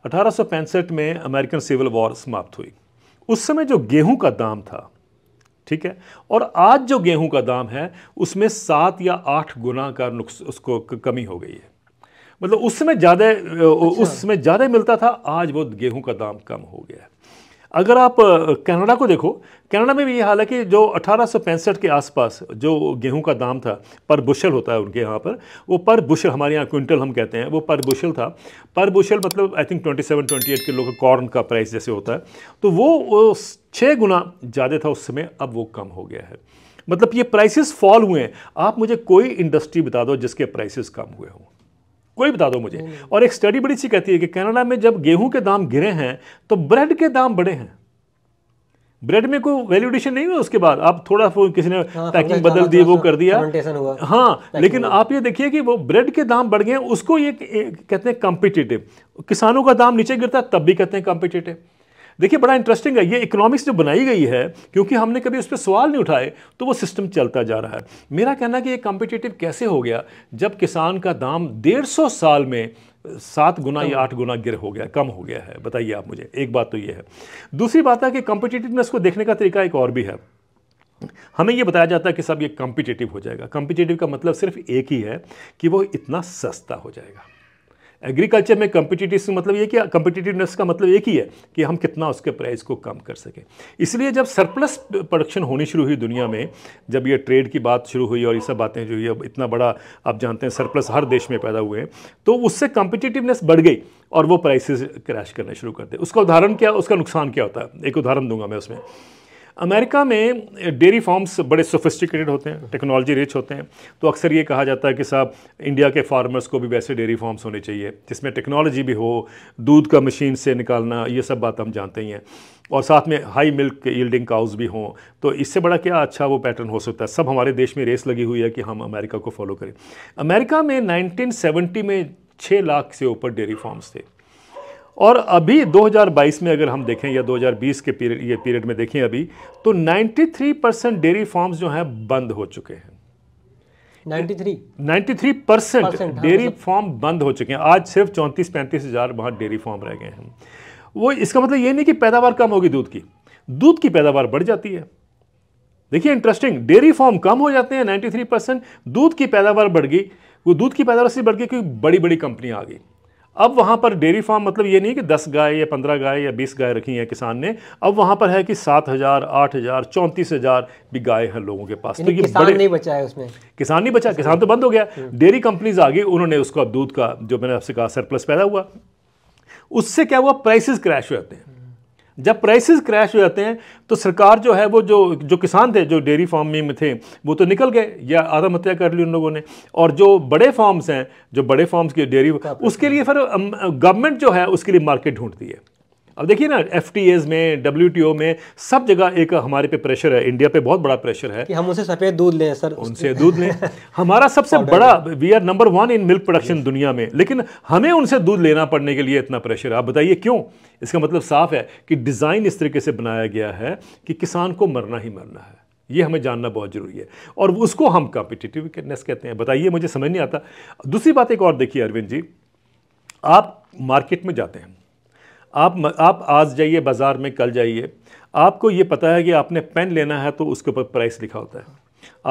अठारह में अमेरिकन सिविल वॉर समाप्त हुई उस समय जो गेहूं का दाम था ठीक है और आज जो गेहूं का दाम है उसमें सात या आठ गुना का नुकस उसको कमी हो गई है मतलब उस समय ज़्यादा अच्छा। उस समय ज़्यादा मिलता था आज वो गेहूं का दाम कम हो गया है अगर आप कनाडा को देखो कनाडा में भी ये हालांकि जो अठारह के आसपास जो गेहूं का दाम था पर बुशल होता है उनके यहाँ पर वो पर बुशल हमारे यहाँ क्विंटल हम कहते हैं वो पर बुशल था पर बुशल मतलब आई थिंक 27 28 किलो का कॉर्न का प्राइस जैसे होता है तो वो छः गुना ज़्यादा था उस समय अब वो कम हो गया है मतलब ये प्राइसेस फॉल हुए हैं आप मुझे कोई इंडस्ट्री बता दो जिसके प्राइसेस कम हुए हों कोई बता दो मुझे और एक स्टडी बड़ी सी कहती है कि कनाडा में जब गेहूं के दाम गिरे हैं तो ब्रेड के दाम बढ़े हैं ब्रेड में कोई वैल्यूडेशन नहीं हुआ उसके बाद आप थोड़ा किसी ने हाँ, पैकिंग बदल हाँ, दी हाँ, वो हाँ, कर दिया हाँ लेकिन आप ये देखिए कि वो ब्रेड के दाम बढ़ गए उसको ये कहते हैं कॉम्पिटेटिव किसानों का दाम नीचे गिरता है तब भी कहते हैं कॉम्पिटेटिव देखिए बड़ा इंटरेस्टिंग है ये इकोनॉमिक्स जो बनाई गई है क्योंकि हमने कभी उस पर सवाल नहीं उठाए तो वो सिस्टम चलता जा रहा है मेरा कहना है कि ये कॉम्पिटेटिव कैसे हो गया जब किसान का दाम डेढ़ साल में सात गुना या आठ गुना गिर हो गया कम हो गया है बताइए आप मुझे एक बात तो ये है दूसरी बात है कि कॉम्पिटेटिवनेस को देखने का तरीका एक और भी है हमें ये बताया जाता है कि सब ये कॉम्पिटेटिव हो जाएगा कॉम्पिटेटिव का मतलब सिर्फ एक ही है कि वो इतना सस्ता हो जाएगा एग्रीकल्चर में कम्पिटिटिव मतलब ये कि कम्पिटिटिवनेस का मतलब एक ही है कि हम कितना उसके प्राइस को कम कर सकें इसलिए जब सरप्लस प्रोडक्शन होनी शुरू हुई दुनिया में जब ये ट्रेड की बात शुरू हुई और ये सब बातें जो ये अब इतना बड़ा आप जानते हैं सरप्लस हर देश में पैदा हुए हैं तो उससे कम्पिटिटिवनेस बढ़ गई और वो प्राइसेस क्रैश करने शुरू कर दे उसका उदाहरण क्या उसका नुकसान क्या होता है एक उदाहरण दूंगा मैं उसमें अमेरिका में डेयरी फार्म्स बड़े सोफिस्टिकेटेड होते हैं टेक्नोलॉजी रिच होते हैं तो अक्सर ये कहा जाता है कि साहब इंडिया के फार्मर्स को भी वैसे डेयरी फार्म्स होने चाहिए जिसमें टेक्नोलॉजी भी हो दूध का मशीन से निकालना ये सब बात हम जानते ही हैं और साथ में हाई मिल्क यील्डिंग काउज भी हों तो इससे बड़ा क्या अच्छा वो पैटर्न हो सकता है सब हमारे देश में रेस लगी हुई है कि हम अमेरिका को फॉलो करें अमेरिका में 1970 में छः लाख से ऊपर डेयरी फार्म्स थे और अभी 2022 में अगर हम देखें या 2020 के पीरियड ये पीरियड में देखें अभी तो 93 परसेंट डेयरी फार्म्स जो हैं बंद हो चुके हैं 93 93 परसेंट डेयरी फार्म बंद हो चुके हैं आज सिर्फ चौंतीस पैंतीस हज़ार वहाँ डेयरी फार्म रह गए हैं वो इसका मतलब ये नहीं कि पैदावार कम होगी दूध की दूध की पैदावार बढ़ जाती है देखिए इंटरेस्टिंग डेयरी फार्म कम हो जाते हैं 93 परसेंट दूध की पैदावार बढ़ गई वो दूध की पैदावार से बढ़ गई क्योंकि बड़ी बड़ी कंपनियाँ आ गई अब वहाँ पर डेयरी फार्म मतलब ये नहीं कि 10 गाय या 15 गाय या 20 गाय रखी हैं किसान ने अब वहाँ पर है कि 7000, 8000, 34000 भी गाय है लोगों के पास तो ये किसान बड़े नहीं बचा है उसमें किसान नहीं बचा किसान तो बंद हो गया हम्म। डेयरी कंपनीज आ गई उन्होंने उसको अब दूध का जो मैंने आपसे कहा सरप्लस पैदा हुआ उससे क्या हुआ प्राइसेस क्रैश हो जाते हैं जब प्राइसेस क्रैश हो जाते हैं तो सरकार जो है वो जो जो किसान थे जो डेयरी फार्म में थे वो तो निकल गए या आत्महत्या कर ली उन लोगों ने और जो बड़े फार्म्स हैं जो बड़े फार्म्स की डेयरी उसके लिए फिर गवर्नमेंट जो है उसके लिए मार्केट ढूंढती है अब देखिए ना एफ में डब्ल्यू में सब जगह एक हमारे पे प्रेशर है इंडिया पे बहुत बड़ा प्रेशर है कि हम उनसे सफ़ेद दूध लें सर उनसे दूध लें हमारा सबसे बड़ा we are number one in milk production दुनिया में लेकिन हमें उनसे दूध लेना पड़ने के लिए इतना प्रेशर है आप बताइए क्यों इसका मतलब साफ है कि डिज़ाइन इस तरीके से बनाया गया है कि किसान को मरना ही मरना है ये हमें जानना बहुत ज़रूरी है और उसको हम कॉम्पिटिटिवनेस कहते हैं बताइए मुझे समझ नहीं आता दूसरी बात एक और देखिए अरविंद जी आप मार्केट में जाते हैं आप आप आज जाइए बाज़ार में कल जाइए आपको ये पता है कि आपने पेन लेना है तो उसके ऊपर प्राइस लिखा होता है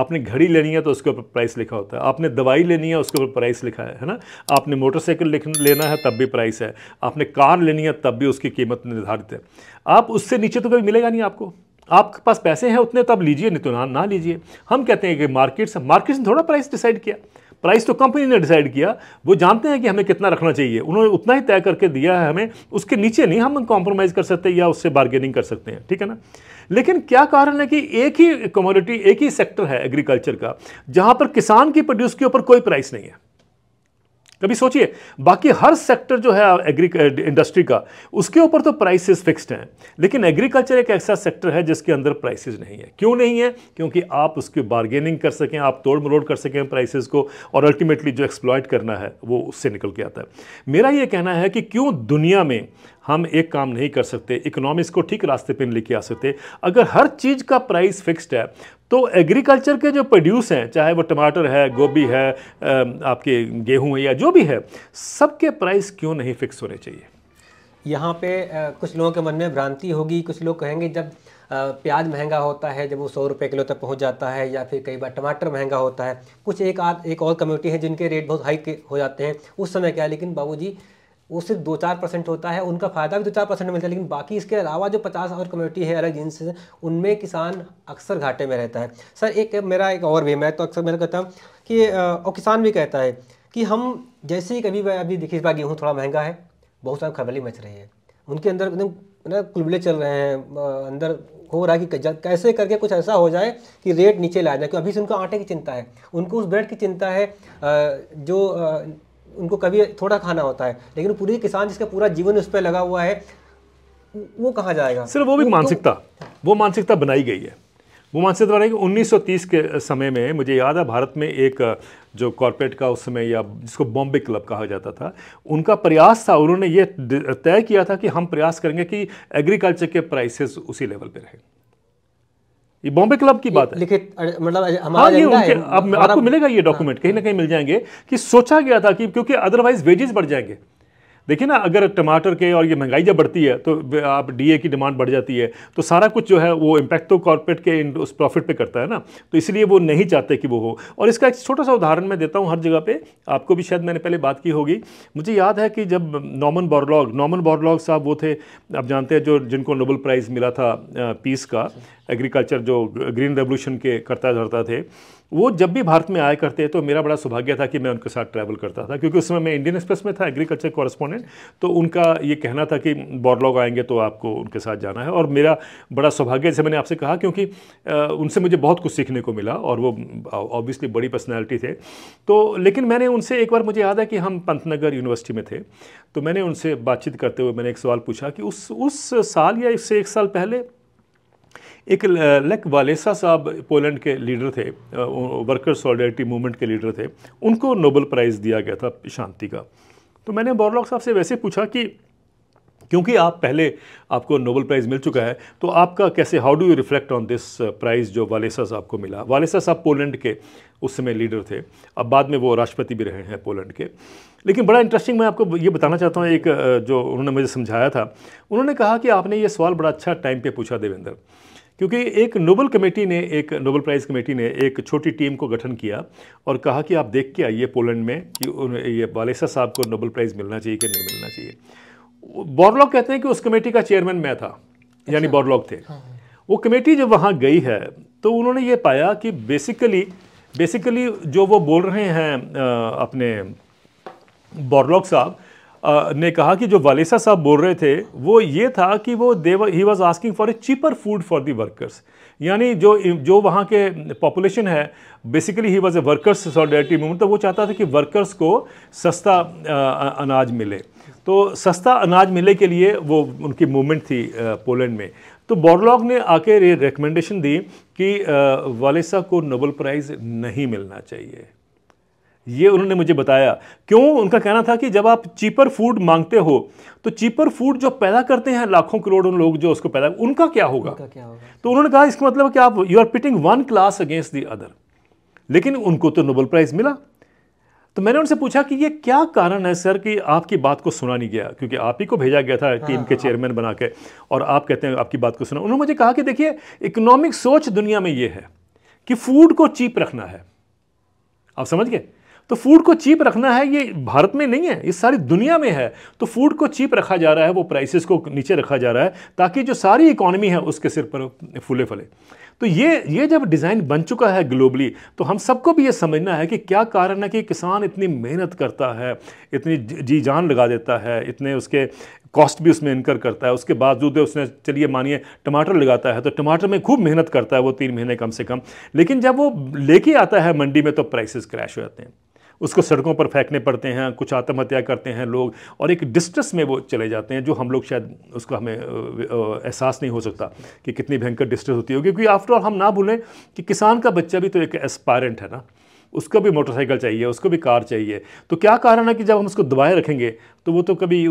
आपने घड़ी लेनी है तो उसके ऊपर प्राइस लिखा होता है आपने दवाई लेनी है उसके ऊपर प्राइस लिखा है है ना आपने मोटरसाइकिल लेना है तब भी प्राइस है आपने कार लेनी है तब भी उसकी कीमत निर्धारित है आप उससे नीचे तो कभी मिलेगा नहीं आपको आपके पास पैसे हैं उतने तब तो लीजिए नहीं तो ना ना लीजिए हम कहते हैं कि मार्केट से मार्केट ने थोड़ा प्राइस डिसाइड किया प्राइस तो कंपनी ने डिसाइड किया वो जानते हैं कि हमें कितना रखना चाहिए उन्होंने उतना ही तय करके दिया है हमें उसके नीचे नहीं हम कॉम्प्रोमाइज़ कर सकते या उससे बार्गेनिंग कर सकते हैं ठीक है ना लेकिन क्या कारण है कि एक ही कमोडिटी एक ही सेक्टर है एग्रीकल्चर का जहाँ पर किसान की प्रोड्यूस के ऊपर कोई प्राइस नहीं है कभी सोचिए बाकी हर सेक्टर जो है एग्री इंडस्ट्री का उसके ऊपर तो प्राइसेस फिक्स्ड हैं लेकिन एग्रीकल्चर एक ऐसा सेक्टर है जिसके अंदर प्राइसेस नहीं है क्यों नहीं है क्योंकि आप उसकी बार्गेनिंग कर सकें आप तोड़ मरोड़ कर सकें प्राइसेस को और अल्टीमेटली जो एक्सप्लॉयट करना है वो उससे निकल के आता है मेरा ये कहना है कि क्यों दुनिया में हम एक काम नहीं कर सकते इकोनॉमिक्स को ठीक रास्ते पर लेके आ सकते अगर हर चीज़ का प्राइस फिक्स्ड है तो एग्रीकल्चर के जो प्रोड्यूस हैं चाहे वो टमाटर है गोभी है आपके गेहूँ है या जो भी है सबके प्राइस क्यों नहीं फिक्स होने चाहिए यहाँ पे कुछ लोगों के मन में भ्रांति होगी कुछ लोग कहेंगे जब प्याज महंगा होता है जब वो सौ रुपये किलो तक पहुँच जाता है या फिर कई बार टमाटर महंगा होता है कुछ एक आध एक और कम्युनिटी है जिनके रेट बहुत हाई हो जाते हैं उस समय क्या लेकिन बाबूजी वो सिर्फ दो चार परसेंट होता है उनका फ़ायदा भी दो चार परसेंट मिलता है लेकिन बाकी इसके अलावा जो पचास और कम्युनिटी है अलग जिनसे उनमें किसान अक्सर घाटे में रहता है सर एक मेरा एक और भी मैं तो अक्सर मैं कहता हूँ कि और किसान भी कहता है कि हम जैसे ही कभी अभी देखिए इस बार गेहूँ थोड़ा महंगा है बहुत सारी खबली मच रही है उनके अंदर एकदम ना कुलबले चल रहे हैं अंदर हो रहा है कि कैसे करके कुछ ऐसा हो जाए कि रेट नीचे ला जाए क्योंकि अभी से उनको आटे की चिंता है उनको उस ब्रेड की चिंता है जो उनको कभी थोड़ा खाना होता है लेकिन पूरी किसान जिसका पूरा जीवन उस पर लगा हुआ है वो कहाँ जाएगा सिर्फ वो भी मानसिकता वो मानसिकता बनाई गई है वो मानसिकता बनाई गई उन्नीस के समय में मुझे याद है भारत में एक जो कॉरपोरेट का उस समय या जिसको बॉम्बे क्लब कहा जाता था उनका प्रयास था उन्होंने ये तय किया था कि हम प्रयास करेंगे कि एग्रीकल्चर के प्राइसेस उसी लेवल पे रहें ये बॉम्बे क्लब की बात है लिखित मतलब हमारा हाँ, ये उनके, अब आपको मिलेगा ये डॉक्यूमेंट हाँ। कहीं ना कहीं मिल जाएंगे कि सोचा गया था कि क्योंकि अदरवाइज वेजेस बढ़ जाएंगे देखिए ना अगर टमाटर के और ये महंगाई जब बढ़ती है तो आप डीए की डिमांड बढ़ जाती है तो सारा कुछ जो है वो इम्पैक्ट तो कॉर्पोरेट के उस प्रॉफिट पे करता है ना तो इसलिए वो नहीं चाहते कि वो हो और इसका एक छोटा सा उदाहरण मैं देता हूँ हर जगह पे आपको भी शायद मैंने पहले बात की होगी मुझे याद है कि जब नॉमन बॉर्लॉग नॉमन बॉर्लॉग साहब वो थे आप जानते हैं जो जिनको नोबल प्राइज़ मिला था पीस का एग्रीकल्चर जो ग्रीन रेवोल्यूशन के करता धरता थे वो जब भी भारत में आया करते तो मेरा बड़ा सौभाग्य था कि मैं उनके साथ ट्रैवल करता था क्योंकि उस समय मैं इंडियन एक्सप्रेस में था एग्रीकल्चर कॉरस्पॉन्डेंट तो उनका ये कहना था कि बॉर्लॉग आएंगे तो आपको उनके साथ जाना है और मेरा बड़ा सौभाग्य जैसे मैंने आपसे कहा क्योंकि उनसे मुझे बहुत कुछ सीखने को मिला और वो ऑब्वियसली बड़ी पर्सनैलिटी थे तो लेकिन मैंने उनसे एक बार मुझे याद है कि हम पंतनगर यूनिवर्सिटी में थे तो मैंने उनसे बातचीत करते हुए मैंने एक सवाल पूछा कि उस उस साल या इससे एक साल पहले एक लेक वालेसा साहब पोलैंड के लीडर थे वर्कर सॉलिडरिटी मूवमेंट के लीडर थे उनको नोबल प्राइज़ दिया गया था शांति का तो मैंने बॉरलॉक साहब से वैसे पूछा कि क्योंकि आप पहले आपको नोबल प्राइज़ मिल चुका है तो आपका कैसे how do you reflect on this prize जो वालेसा साहब को मिला वालेसा साहब पोलैंड के उस समय लीडर थे अब बाद में वो राष्ट्रपति भी रहे हैं पोलैंड के लेकिन बड़ा इंटरेस्टिंग मैं आपको ये बताना चाहता हूँ एक जो उन्होंने मुझे समझाया था उन्होंने कहा कि आपने ये सवाल बड़ा अच्छा टाइम पर पूछा देवेंद्र क्योंकि एक नोबल कमेटी ने एक नोबल प्राइज़ कमेटी ने एक छोटी टीम को गठन किया और कहा कि आप देख के आइए पोलैंड में कि ये बालेसा साहब को नोबल प्राइज़ मिलना चाहिए कि नहीं मिलना चाहिए बॉर्लॉग कहते हैं कि उस कमेटी का चेयरमैन मैं था अच्छा। यानी बॉर्लॉग थे हाँ, हाँ। वो कमेटी जब वहाँ गई है तो उन्होंने ये पाया कि बेसिकली बेसिकली जो वो बोल रहे हैं अपने बॉर्लॉग साहब ने कहा कि जो वालेसा साहब बोल रहे थे वो ये था कि वो दे he was asking for a cheaper food for the workers यानी जो जो वहाँ के पॉपुलेशन है basically he was a workers solidarity movement तो वो चाहता था कि वर्कर्स को सस्ता अनाज मिले तो सस्ता अनाज मिले के लिए वो उनकी मूवमेंट थी पोलैंड में तो बॉरलॉग ने आके रिकमेंडेशन दी कि वालेसा को नोबल प्राइज़ नहीं मिलना चाहिए ये उन्होंने मुझे बताया क्यों उनका कहना था कि जब आप चीपर फूड मांगते हो तो चीपर फूड जो पैदा करते हैं लाखों करोड़ लोग जो उसको पैदा उनका क्या होगा उनका क्या होगा तो उन्होंने कहा इसका मतलब कि आप you are pitting one class against the other लेकिन उनको तो नोबल प्राइज़ मिला तो मैंने उनसे पूछा कि ये क्या कारण है सर कि आपकी बात को सुना नहीं गया क्योंकि आप ही को भेजा गया था हाँ, टीम हाँ, के चेयरमैन बना के और आप कहते हैं आपकी बात को सुना उन्होंने मुझे कहा कि देखिए इकोनॉमिक सोच दुनिया में ये है कि फूड को चीप रखना है आप समझ गए तो फूड को चीप रखना है ये भारत में नहीं है ये सारी दुनिया में है तो फूड को चीप रखा जा रहा है वो प्राइसेस को नीचे रखा जा रहा है ताकि जो सारी इकोनॉमी है उसके सिर पर फूले फले तो ये ये जब डिज़ाइन बन चुका है ग्लोबली तो हम सबको भी ये समझना है कि क्या कारण है कि किसान इतनी मेहनत करता है इतनी जी जान लगा देता है इतने उसके कॉस्ट भी उसमें इनकर करता है उसके बावजूद उसने चलिए मानिए टमाटर लगाता है तो टमाटर में खूब मेहनत करता है वो तीन महीने कम से कम लेकिन जब वो लेके आता है मंडी में तो प्राइसेस क्रैश हो जाते हैं उसको सड़कों पर फेंकने पड़ते हैं कुछ आत्महत्या करते हैं लोग और एक डिस्ट्रेस में वो चले जाते हैं जो हम लोग शायद उसका हमें एहसास नहीं हो सकता कि कितनी भयंकर डिस्ट्रेस होती होगी क्योंकि आफ्टरऑल हम ना भूलें कि किसान का बच्चा भी तो एक एस्पायरेंट है ना उसको भी मोटरसाइकिल चाहिए उसको भी कार चाहिए तो क्या कारण है कि जब हम उसको दबाए रखेंगे तो वो तो कभी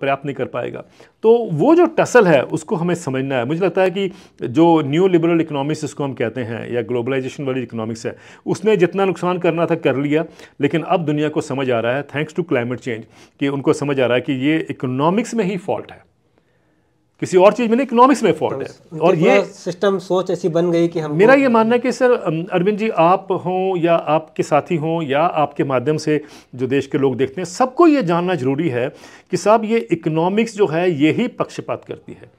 पर्याप्त नहीं कर पाएगा तो वो जो टसल है उसको हमें समझना है मुझे लगता है कि जो न्यू लिबरल इकोनॉमिक्स जिसको हम कहते हैं या ग्लोबलाइजेशन वाली इकोनॉमिक्स है उसने जितना नुकसान करना था कर लिया लेकिन अब दुनिया को समझ आ रहा है थैंक्स टू क्लाइमेट चेंज कि उनको समझ आ रहा है कि ये इकोनॉमिक्स में ही फॉल्ट है किसी और चीज़ में नहीं इकोनॉमिक्स में फॉल्ट तो है और ये सिस्टम सोच ऐसी बन गई कि हम मेरा ये मानना है कि सर अरविंद जी आप हों या आपके साथी हों या आपके माध्यम से जो देश के लोग देखते हैं सबको ये जानना जरूरी है कि साहब ये इकोनॉमिक्स जो है यही पक्षपात करती है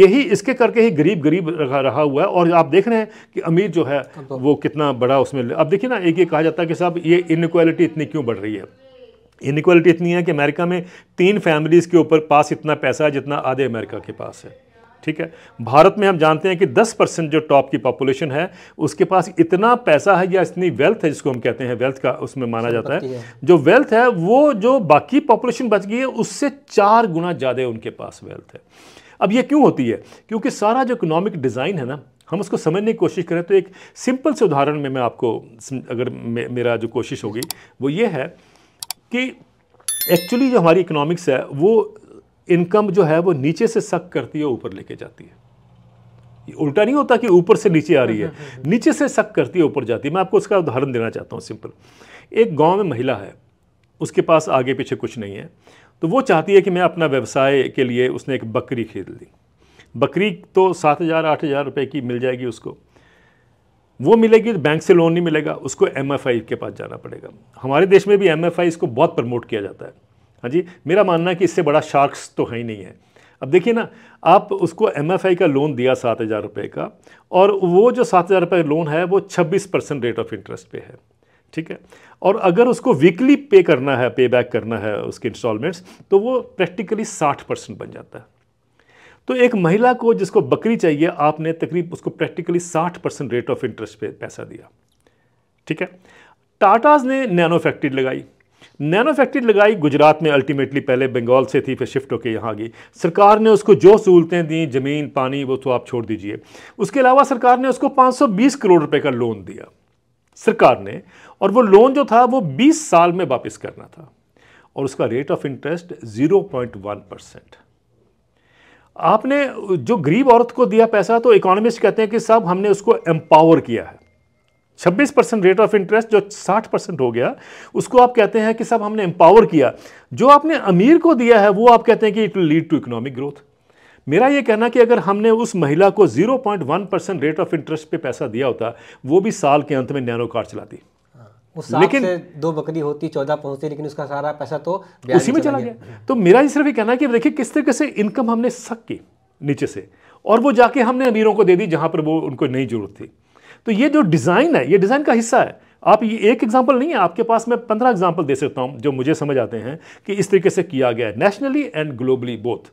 यही इसके करके ही गरीब गरीब रहा रहा हुआ है और आप देख रहे हैं कि अमीर जो है तो- वो कितना बड़ा उसमें अब देखिए ना एक ये कहा जाता है कि साहब ये इनक्वालिटी इतनी क्यों बढ़ रही है इनक्वालिटी इतनी है कि अमेरिका में तीन फैमिलीज़ के ऊपर पास इतना पैसा है जितना आधे अमेरिका के पास है ठीक है भारत में हम जानते हैं कि 10 परसेंट जो टॉप की पॉपुलेशन है उसके पास इतना पैसा है या इतनी वेल्थ है जिसको हम कहते हैं वेल्थ का उसमें माना जाता है।, है जो वेल्थ है वो जो बाकी पॉपुलेशन बच गई है उससे चार गुना ज़्यादा उनके पास वेल्थ है अब ये क्यों होती है क्योंकि सारा जो इकोनॉमिक डिज़ाइन है ना हम उसको समझने की कोशिश करें तो एक सिंपल से उदाहरण में मैं आपको अगर मेरा जो कोशिश होगी वो ये है कि एक्चुअली जो हमारी इकोनॉमिक्स है वो इनकम जो है वो नीचे से सक करती है ऊपर लेके जाती है उल्टा नहीं होता कि ऊपर से नीचे आ रही है हम्म, हम्म, हम्म। नीचे से सक करती है ऊपर जाती है मैं आपको उसका उदाहरण देना चाहता हूँ सिंपल एक गांव में महिला है उसके पास आगे पीछे कुछ नहीं है तो वो चाहती है कि मैं अपना व्यवसाय के लिए उसने एक बकरी खरीद ली बकरी तो सात हज़ार आठ हज़ार रुपये की मिल जाएगी उसको वो मिलेगी तो बैंक से लोन नहीं मिलेगा उसको एम के पास जाना पड़ेगा हमारे देश में भी एम इसको बहुत प्रमोट किया जाता है हाँ जी मेरा मानना है कि इससे बड़ा शार्क्स तो है ही नहीं है अब देखिए ना आप उसको एम का लोन दिया सात हज़ार रुपये का और वो जो सात हज़ार रुपये लोन है वो छब्बीस परसेंट रेट ऑफ इंटरेस्ट पे है ठीक है और अगर उसको वीकली पे करना है पे बैक करना है उसके इंस्टॉलमेंट्स तो वो प्रैक्टिकली साठ परसेंट बन जाता है तो एक महिला को जिसको बकरी चाहिए आपने तकरीब उसको practically 60 percent rate of interest पे पैसा दिया ठीक है टाटाज ने नैनो फैक्ट्री लगाई नैनो फैक्ट्री लगाई गुजरात में अल्टीमेटली पहले बंगाल से थी फिर शिफ्ट होकर यहाँ आ गई सरकार ने उसको जो सहूलतें दी ज़मीन पानी वो तो आप छोड़ दीजिए उसके अलावा सरकार ने उसको 520 करोड़ रुपए का लोन दिया सरकार ने और वो लोन जो था वो 20 साल में वापस करना था और उसका रेट ऑफ इंटरेस्ट 0.1 परसेंट आपने जो गरीब औरत को दिया पैसा तो इकोनॉमिस्ट कहते हैं कि सब हमने उसको एम्पावर किया है 26 परसेंट रेट ऑफ इंटरेस्ट जो 60 परसेंट हो गया उसको आप कहते हैं कि सब हमने एम्पावर किया जो आपने अमीर को दिया है वो आप कहते हैं कि it will lead to economic growth मेरा ये कहना कि अगर हमने उस महिला को 0.1 परसेंट रेट ऑफ इंटरेस्ट पे पैसा दिया होता वो भी साल के अंत में नैनो कार चलाती उस लेकिन से दो बकरी होती चौदह पहुंचती लेकिन उसका सारा पैसा तो उसी में चला गया, गया। तो मेरा ये सिर्फ ये कहना है कि देखिए किस तरीके से इनकम हमने सक की नीचे से और वो जाके हमने अमीरों को दे दी जहां पर वो उनको नहीं जरूरत थी तो ये जो डिज़ाइन है ये डिज़ाइन का हिस्सा है आप ये एक एग्जाम्पल नहीं है आपके पास मैं पंद्रह एग्जाम्पल दे सकता हूँ जो मुझे समझ आते हैं कि इस तरीके से किया गया है नेशनली एंड ग्लोबली बोथ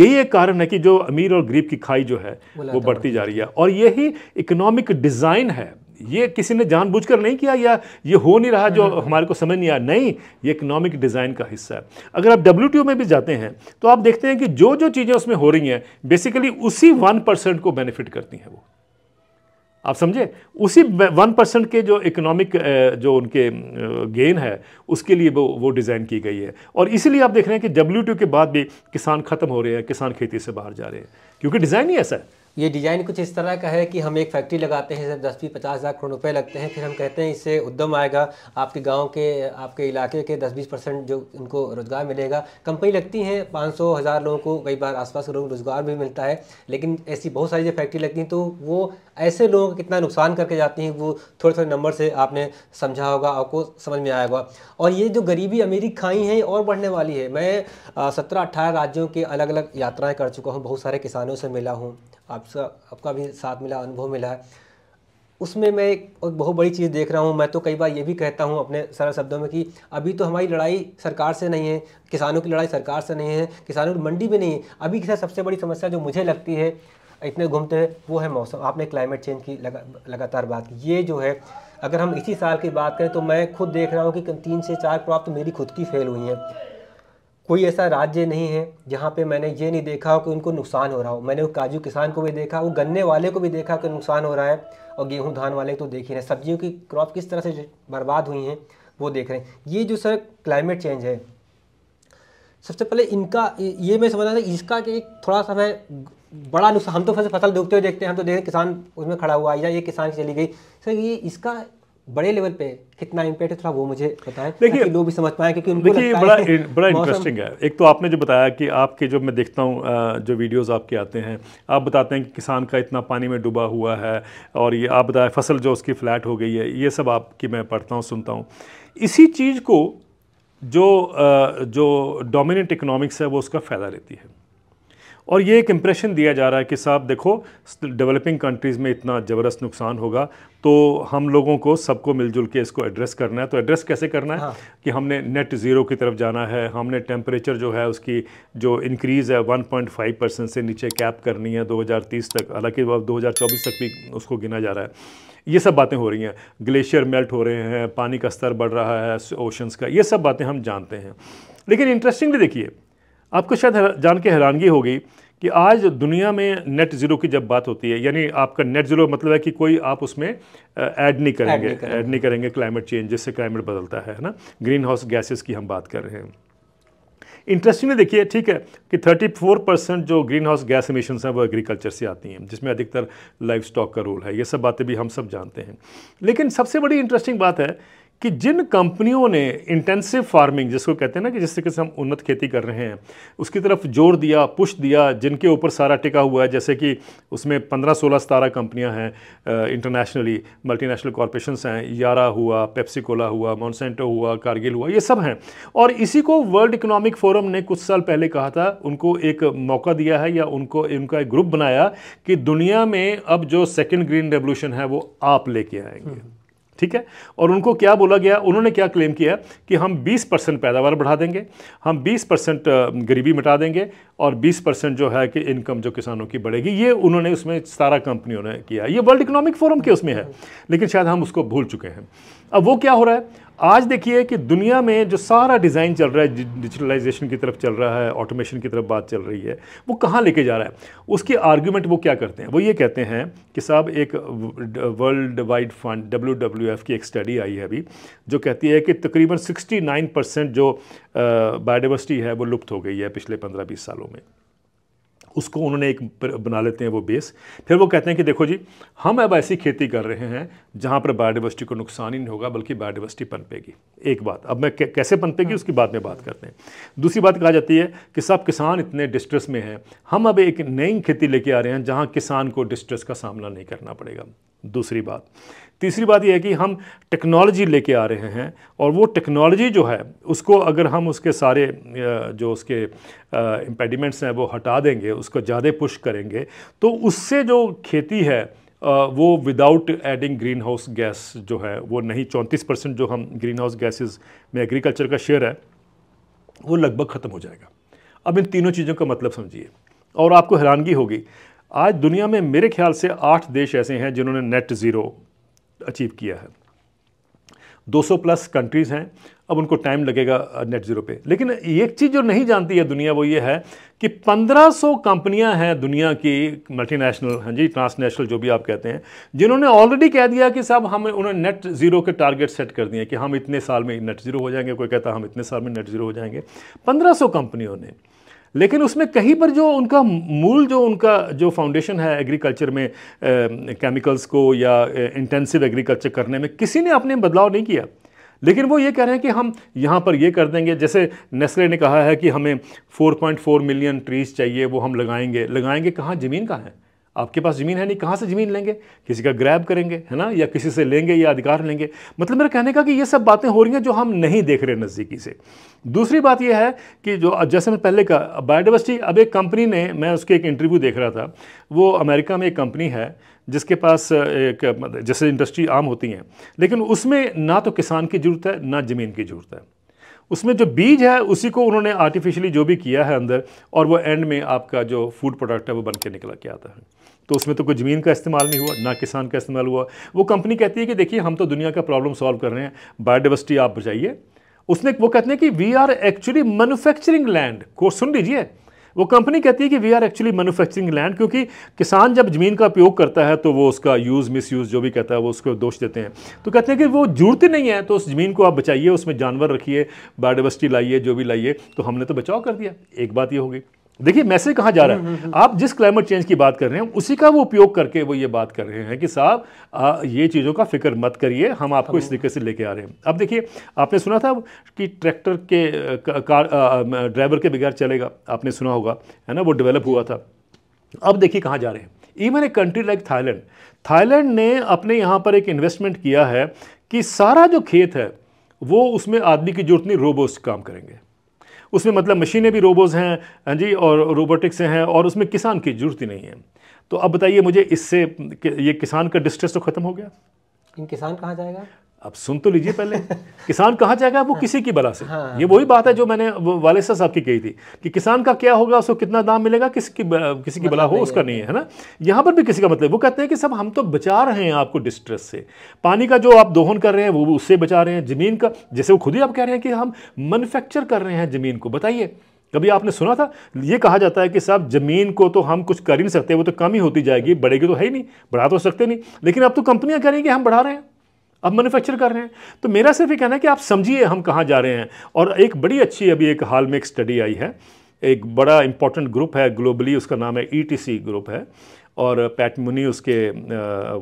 यही एक कारण है कि जो अमीर और गरीब की खाई जो है वो बढ़ती जा रही है और यही इकोनॉमिक डिज़ाइन है ये किसी ने जानबूझकर नहीं किया या ये हो नहीं रहा जो हम्म, हम्म। हमारे को समझ नहीं आया नहीं ये इकोनॉमिक डिज़ाइन का हिस्सा है अगर आप डब्ल्यू में भी जाते हैं तो आप देखते हैं कि जो जो चीज़ें उसमें हो रही हैं बेसिकली उसी वन परसेंट को बेनिफिट करती हैं वो आप समझे उसी वन परसेंट के जो इकोनॉमिक जो उनके गेन है उसके लिए वो वो डिज़ाइन की गई है और इसीलिए आप देख रहे हैं कि डब्ल्यू के बाद भी किसान ख़त्म हो रहे हैं किसान खेती से बाहर जा रहे हैं क्योंकि डिज़ाइन ही ऐसा है ये डिज़ाइन कुछ इस तरह का है कि हम एक फैक्ट्री लगाते हैं दस बीस पचास हज़ार करोड़ रुपए लगते हैं फिर हम कहते हैं इससे उद्यम आएगा आपके गांव के आपके इलाके के दस बीस परसेंट जो उनको रोज़गार मिलेगा कंपनी लगती हैं पाँच सौ हज़ार लोगों को कई बार आसपास के लोगों को रोज़गार भी मिलता है लेकिन ऐसी बहुत सारी जो फैक्ट्री लगती हैं तो वो ऐसे लोगों का कितना नुकसान करके जाती हैं वो थोड़े थोड़े नंबर से आपने समझा होगा आपको समझ में आया होगा और ये जो गरीबी अमीरी खाई है और बढ़ने वाली है मैं सत्रह अट्ठारह राज्यों के अलग अलग यात्राएँ कर चुका हूँ बहुत सारे किसानों से मिला हूँ आपका आपका भी साथ मिला अनुभव मिला है उसमें मैं एक बहुत बड़ी चीज़ देख रहा हूँ मैं तो कई बार ये भी कहता हूँ अपने सरल शब्दों में कि अभी तो हमारी लड़ाई सरकार से नहीं है किसानों की लड़ाई सरकार से नहीं है किसानों की मंडी भी नहीं है अभी की सबसे बड़ी समस्या जो मुझे लगती है इतने घूमते तो हैं वो है मौसम आपने क्लाइमेट चेंज की लगा, लगातार बात की ये जो है अगर हम इसी साल की बात करें तो मैं खुद देख रहा हूँ कि तीन से चार क्रॉप तो मेरी खुद की फेल हुई है कोई ऐसा राज्य नहीं है जहाँ पे मैंने ये नहीं देखा हो कि उनको नुकसान हो रहा हो मैंने वो काजू किसान को भी देखा वो गन्ने वाले को भी देखा कि नुकसान हो रहा है और गेहूँ धान वाले तो देख ही रहे सब्जियों की क्रॉप किस तरह से बर्बाद हुई हैं वो देख रहे हैं ये जो सर क्लाइमेट चेंज है सबसे पहले इनका ये मैं समझ रहा था इसका कि एक थोड़ा सा मैं बड़ा नुकसान हम तो फसल फसल डूबते हुए देखते हैं हम तो देख रहे किसान उसमें खड़ा हुआ या ये किसान चली गई सर ये इसका बड़े लेवल पे कितना इम्पैक्ट है थोड़ा वो मुझे बताएं देखिए लोग भी समझ पाए क्योंकि उनको देखिए बड़ा बड़ा इंटरेस्टिंग है एक तो आपने जो बताया कि आपके जो मैं देखता हूँ जो वीडियोस आपके आते हैं आप बताते हैं कि किसान का इतना पानी में डूबा हुआ है और ये आप बताए फसल जो उसकी फ्लैट हो गई है ये सब आपकी मैं पढ़ता हूँ सुनता हूँ इसी चीज़ को जो जो डोमिनेंट इकोनॉमिक्स है वो उसका फ़ायदा लेती है और ये एक इम्प्रेशन दिया जा रहा है कि साहब देखो डेवलपिंग कंट्रीज़ में इतना ज़बरदस्त नुकसान होगा तो हम लोगों को सबको मिलजुल के इसको एड्रेस करना है तो एड्रेस कैसे करना है हाँ। कि हमने नेट ज़ीरो की तरफ जाना है हमने टेम्परेचर जो है उसकी जो इनक्रीज़ है 1.5 परसेंट से नीचे कैप करनी है 2030 तक हालांकि अब दो तक भी उसको गिना जा रहा है ये सब बातें हो रही हैं ग्लेशियर मेल्ट हो रहे हैं पानी का स्तर बढ़ रहा है ओशंस का ये सब बातें हम जानते हैं लेकिन इंटरेस्टिंगली देखिए आपको शायद जान के हैरानगी होगी कि आज दुनिया में नेट ज़ीरो की जब बात होती है यानी आपका नेट ज़ीरो मतलब है कि कोई आप उसमें ऐड नहीं करेंगे ऐड नहीं करेंगे क्लाइमेट चेंज जिससे क्लाइमेट बदलता है ना ग्रीन हाउस गैसेस की हम बात कर रहे हैं इंटरेस्टिंगली देखिए ठीक है कि 34 परसेंट जो ग्रीन हाउस गैस इमिशन हैं वो एग्रीकल्चर से आती हैं जिसमें अधिकतर लाइफ स्टॉक का रोल है ये सब बातें भी हम सब जानते हैं लेकिन सबसे बड़ी इंटरेस्टिंग बात है कि जिन कंपनियों ने इंटेंसिव फार्मिंग जिसको कहते हैं ना कि जिस तरीके से हम उन्नत खेती कर रहे हैं उसकी तरफ जोर दिया पुश दिया जिनके ऊपर सारा टिका हुआ है जैसे कि उसमें पंद्रह सोलह सतारह कंपनियां हैं इंटरनेशनली मल्टीनेशनल कॉरपोरेशंस हैं यारा हुआ पेप्सिकोला हुआ मॉन्सेंटो हुआ कारगिल हुआ ये सब हैं और इसी को वर्ल्ड इकोनॉमिक फोरम ने कुछ साल पहले कहा था उनको एक मौका दिया है या उनको उनका एक ग्रुप बनाया कि दुनिया में अब जो सेकेंड ग्रीन रेवोल्यूशन है वो आप लेके आएंगे हम्म। ठीक है और उनको क्या बोला गया उन्होंने क्या क्लेम किया कि हम 20 परसेंट पैदावार बढ़ा देंगे हम 20 परसेंट गरीबी मिटा देंगे और 20 परसेंट जो है कि इनकम जो किसानों की बढ़ेगी ये उन्होंने उसमें सारा कंपनियों ने किया ये वर्ल्ड इकोनॉमिक फोरम के उसमें है लेकिन शायद हम उसको भूल चुके हैं अब वो क्या हो रहा है आज देखिए कि दुनिया में जो सारा डिज़ाइन चल रहा है डिजिटलाइजेशन की तरफ चल रहा है ऑटोमेशन की तरफ बात चल रही है वो कहाँ लेके जा रहा है उसकी आर्ग्यूमेंट वो क्या करते हैं वो ये कहते हैं कि साहब एक world wide fund W W F की एक स्टडी आई है अभी जो कहती है कि तकरीबन सिक्सटी नाइन परसेंट जो बायोडावर्सिटी है वो लुप्त हो गई है पिछले पंद्रह बीस सालों में उसको उन्होंने एक बना लेते हैं वो बेस फिर वो कहते हैं कि देखो जी हम अब ऐसी खेती कर रहे हैं जहाँ पर बायोडाइवर्सिटी को नुकसान ही नहीं होगा बल्कि बायोडाइवर्सिटी पनपेगी एक बात अब मैं कैसे पनपेगी हाँ। उसकी बाद में बात करते हैं दूसरी बात कहा जाती है कि सब किसान इतने डिस्ट्रेस में हैं हम अब एक नई खेती लेके आ रहे हैं जहाँ किसान को डिस्ट्रेस का सामना नहीं करना पड़ेगा दूसरी बात तीसरी बात यह है कि हम टेक्नोलॉजी लेके आ रहे हैं और वो टेक्नोलॉजी जो है उसको अगर हम उसके सारे जो उसके इम्पेडिमेंट्स हैं वो हटा देंगे उसको ज़्यादा पुश करेंगे तो उससे जो खेती है वो without adding greenhouse gas जो है वो नहीं चौंतीस परसेंट जो हम ग्रीन हाउस गैसेज में एग्रीकल्चर का शेयर है वो लगभग ख़त्म हो जाएगा अब इन तीनों चीज़ों का मतलब समझिए और आपको हैरानगी होगी आज दुनिया में मेरे ख्याल से आठ देश ऐसे हैं जिन्होंने नेट ज़ीरो अचीव किया है 200 प्लस कंट्रीज़ हैं अब उनको टाइम लगेगा नेट ज़ीरो पे लेकिन एक चीज़ जो नहीं जानती है दुनिया वो ये है कि 1500 कंपनियां हैं दुनिया की मल्टीनेशनल हाँ जी ट्रांसनेशनल जो भी आप कहते हैं जिन्होंने ऑलरेडी कह दिया कि साहब हम उन्होंने नेट ज़ीरो के टारगेट सेट कर दिए कि हम इतने साल में नेट ज़ीरो हो जाएंगे कोई कहता हम इतने साल में नेट ज़ीरो हो जाएंगे पंद्रह कंपनियों ने लेकिन उसमें कहीं पर जो उनका मूल जो उनका जो फाउंडेशन है एग्रीकल्चर में केमिकल्स को या इंटेंसिव एग्रीकल्चर करने में किसी ने अपने बदलाव नहीं किया लेकिन वो ये कह रहे हैं कि हम यहाँ पर ये कर देंगे जैसे नेस्ले ने कहा है कि हमें 4.4 मिलियन ट्रीज़ चाहिए वो हम लगाएंगे लगाएंगे कहाँ ज़मीन कहाँ है आपके पास ज़मीन है नहीं कहाँ से ज़मीन लेंगे किसी का ग्रैब करेंगे है ना या किसी से लेंगे या अधिकार लेंगे मतलब मेरा कहने का कि ये सब बातें हो रही हैं जो हम नहीं देख रहे नज़दीकी से दूसरी बात यह है कि जो जैसे मैं पहले कहा बायोडावर्सिटी अब एक कंपनी ने मैं उसके एक इंटरव्यू देख रहा था वो अमेरिका में एक कंपनी है जिसके पास एक जैसे इंडस्ट्री आम होती हैं लेकिन उसमें ना तो किसान की ज़रूरत है ना ज़मीन की ज़रूरत है उसमें जो बीज है उसी को उन्होंने आर्टिफिशियली जो भी किया है अंदर और वो एंड में आपका जो फूड प्रोडक्ट है वो बन के निकला के आता है तो उसमें तो कोई ज़मीन का इस्तेमाल नहीं हुआ ना किसान का इस्तेमाल हुआ वो कंपनी कहती है कि देखिए हम तो दुनिया का प्रॉब्लम सॉल्व कर रहे हैं बायोडाइवर्सिटी आप बचाइए उसने वो कहते हैं कि we are actually manufacturing land को सुन लीजिए वो कंपनी कहती है कि we are actually manufacturing land क्योंकि किसान जब ज़मीन का उपयोग करता है तो वो उसका यूज़ मिस यूज़ जो भी कहता है वो उसको दोष देते हैं तो कहते हैं कि वो जुड़ते नहीं है तो उस ज़मीन को आप बचाइए उसमें जानवर रखिए बायोडावर्सिटी लाइए जो भी लाइए तो हमने तो बचाव कर दिया एक बात ये हो गई देखिए मैसेज कहाँ जा रहा है हम्म, हम्म, हम्म। आप जिस क्लाइमेट चेंज की बात कर रहे हैं उसी का वो उपयोग करके वो ये बात कर रहे हैं कि साहब ये चीज़ों का फिक्र मत करिए हम आपको इस तरीके से लेके आ रहे हैं अब देखिए आपने सुना था कि ट्रैक्टर के कार ड्राइवर के बगैर चलेगा आपने सुना होगा है ना वो डेवलप हुआ था अब देखिए कहाँ जा रहे हैं even a country like Thailand Thailand ने अपने यहाँ पर एक इन्वेस्टमेंट किया है कि सारा जो खेत है वो उसमें आदमी की जरूरत नहीं रोबोट्स काम करेंगे उसमें मतलब मशीनें भी रोबोज हैं हाँ जी और रोबोटिक्स हैं और उसमें किसान की जरूरत ही नहीं है तो अब बताइए मुझे इससे ये किसान का डिस्ट्रेस तो ख़त्म हो गया किसान कहाँ जाएगा अब सुन तो लीजिए पहले किसान कहाँ जाएगा वो किसी की बला से हाँ, ये वही बात है जो मैंने वाले साहब की कही थी कि किसान का क्या होगा उसको कितना दाम मिलेगा किसी की किसी की मतलब बला हो उसका नहीं है ना यहाँ पर भी किसी का मतलब वो कहते हैं कि सब हम तो बचा रहे हैं आपको डिस्ट्रेस से पानी का जो आप दोहन कर रहे हैं वो उससे बचा रहे हैं ज़मीन का जैसे वो खुद ही आप कह रहे हैं कि हम मैनुफैक्चर कर रहे हैं ज़मीन को बताइए कभी आपने सुना था ये कहा जाता है कि साहब ज़मीन को तो हम कुछ कर ही नहीं सकते वो तो कम ही होती जाएगी बढ़ेगी तो है ही नहीं बढ़ा तो सकते नहीं लेकिन अब तो कंपनियां कह रही हैं कि हम बढ़ा रहे हैं अब मैन्युफैक्चर कर रहे हैं तो मेरा सिर्फ ये कहना है कि आप समझिए हम कहाँ जा रहे हैं और एक बड़ी अच्छी अभी एक हाल में एक स्टडी आई है एक बड़ा इंपॉर्टेंट ग्रुप है ग्लोबली उसका नाम है ई e ग्रुप है और पैट मुनी उसके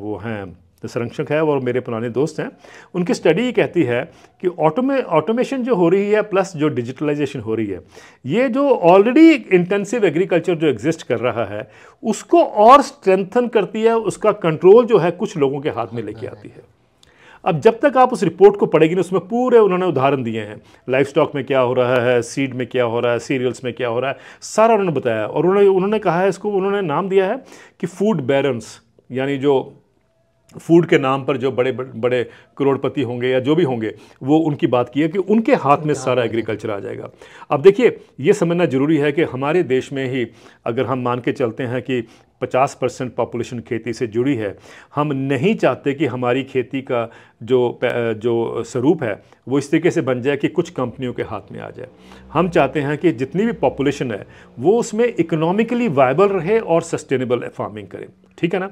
वो हैं संरक्षक है और मेरे पुराने दोस्त हैं उनकी स्टडी ये कहती है कि ऑटोमे ऑटोमेशन जो हो रही है प्लस जो डिजिटलाइजेशन हो रही है ये जो ऑलरेडी इंटेंसिव एग्रीकल्चर जो एग्जिस्ट कर रहा है उसको और स्ट्रेंथन करती है उसका कंट्रोल जो है कुछ लोगों के हाथ में लेके आती है अब जब तक आप उस रिपोर्ट को पढ़ेगी ना उसमें पूरे उन्होंने उदाहरण दिए हैं लाइफ स्टॉक में क्या हो रहा है सीड में क्या हो रहा है सीरियल्स में क्या हो रहा है सारा उन्होंने बताया और उन्होंने उन्होंने कहा है इसको उन्होंने नाम दिया है कि फूड बैरन्स यानी जो फूड के नाम पर जो बड़े बड़े करोड़पति होंगे या जो भी होंगे वो उनकी बात की है कि उनके हाथ में सारा एग्रीकल्चर आ जाएगा अब देखिए ये समझना ज़रूरी है कि हमारे देश में ही अगर हम मान के चलते हैं कि 50 परसेंट पॉपुलेशन खेती से जुड़ी है हम नहीं चाहते कि हमारी खेती का जो जो स्वरूप है वो इस तरीके से बन जाए कि कुछ कंपनियों के हाथ में आ जाए हम चाहते हैं कि जितनी भी पॉपुलेशन है वो उसमें इकोनॉमिकली वायबल रहे और सस्टेनेबल फार्मिंग करें ठीक है ना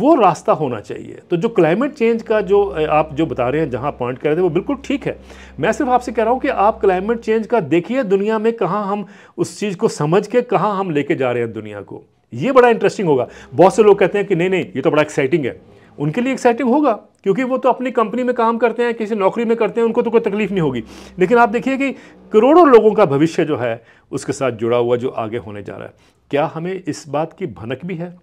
वो रास्ता होना चाहिए तो जो क्लाइमेट चेंज का जो आप जो बता रहे हैं जहां पॉइंट कर रहे थे वो बिल्कुल ठीक है मैं सिर्फ आपसे कह रहा हूं कि आप क्लाइमेट चेंज का देखिए दुनिया में कहाँ हम उस चीज़ को समझ के कहाँ हम लेके जा रहे हैं दुनिया को ये बड़ा इंटरेस्टिंग होगा बहुत से लोग कहते हैं कि नहीं नहीं ये तो बड़ा एक्साइटिंग है उनके लिए एक्साइटिंग होगा क्योंकि वो तो अपनी कंपनी में काम करते हैं किसी नौकरी में करते हैं उनको तो कोई तकलीफ नहीं होगी लेकिन आप देखिए कि करोड़ों लोगों का भविष्य जो है उसके साथ जुड़ा हुआ जो आगे होने जा रहा है क्या हमें इस बात की भनक भी है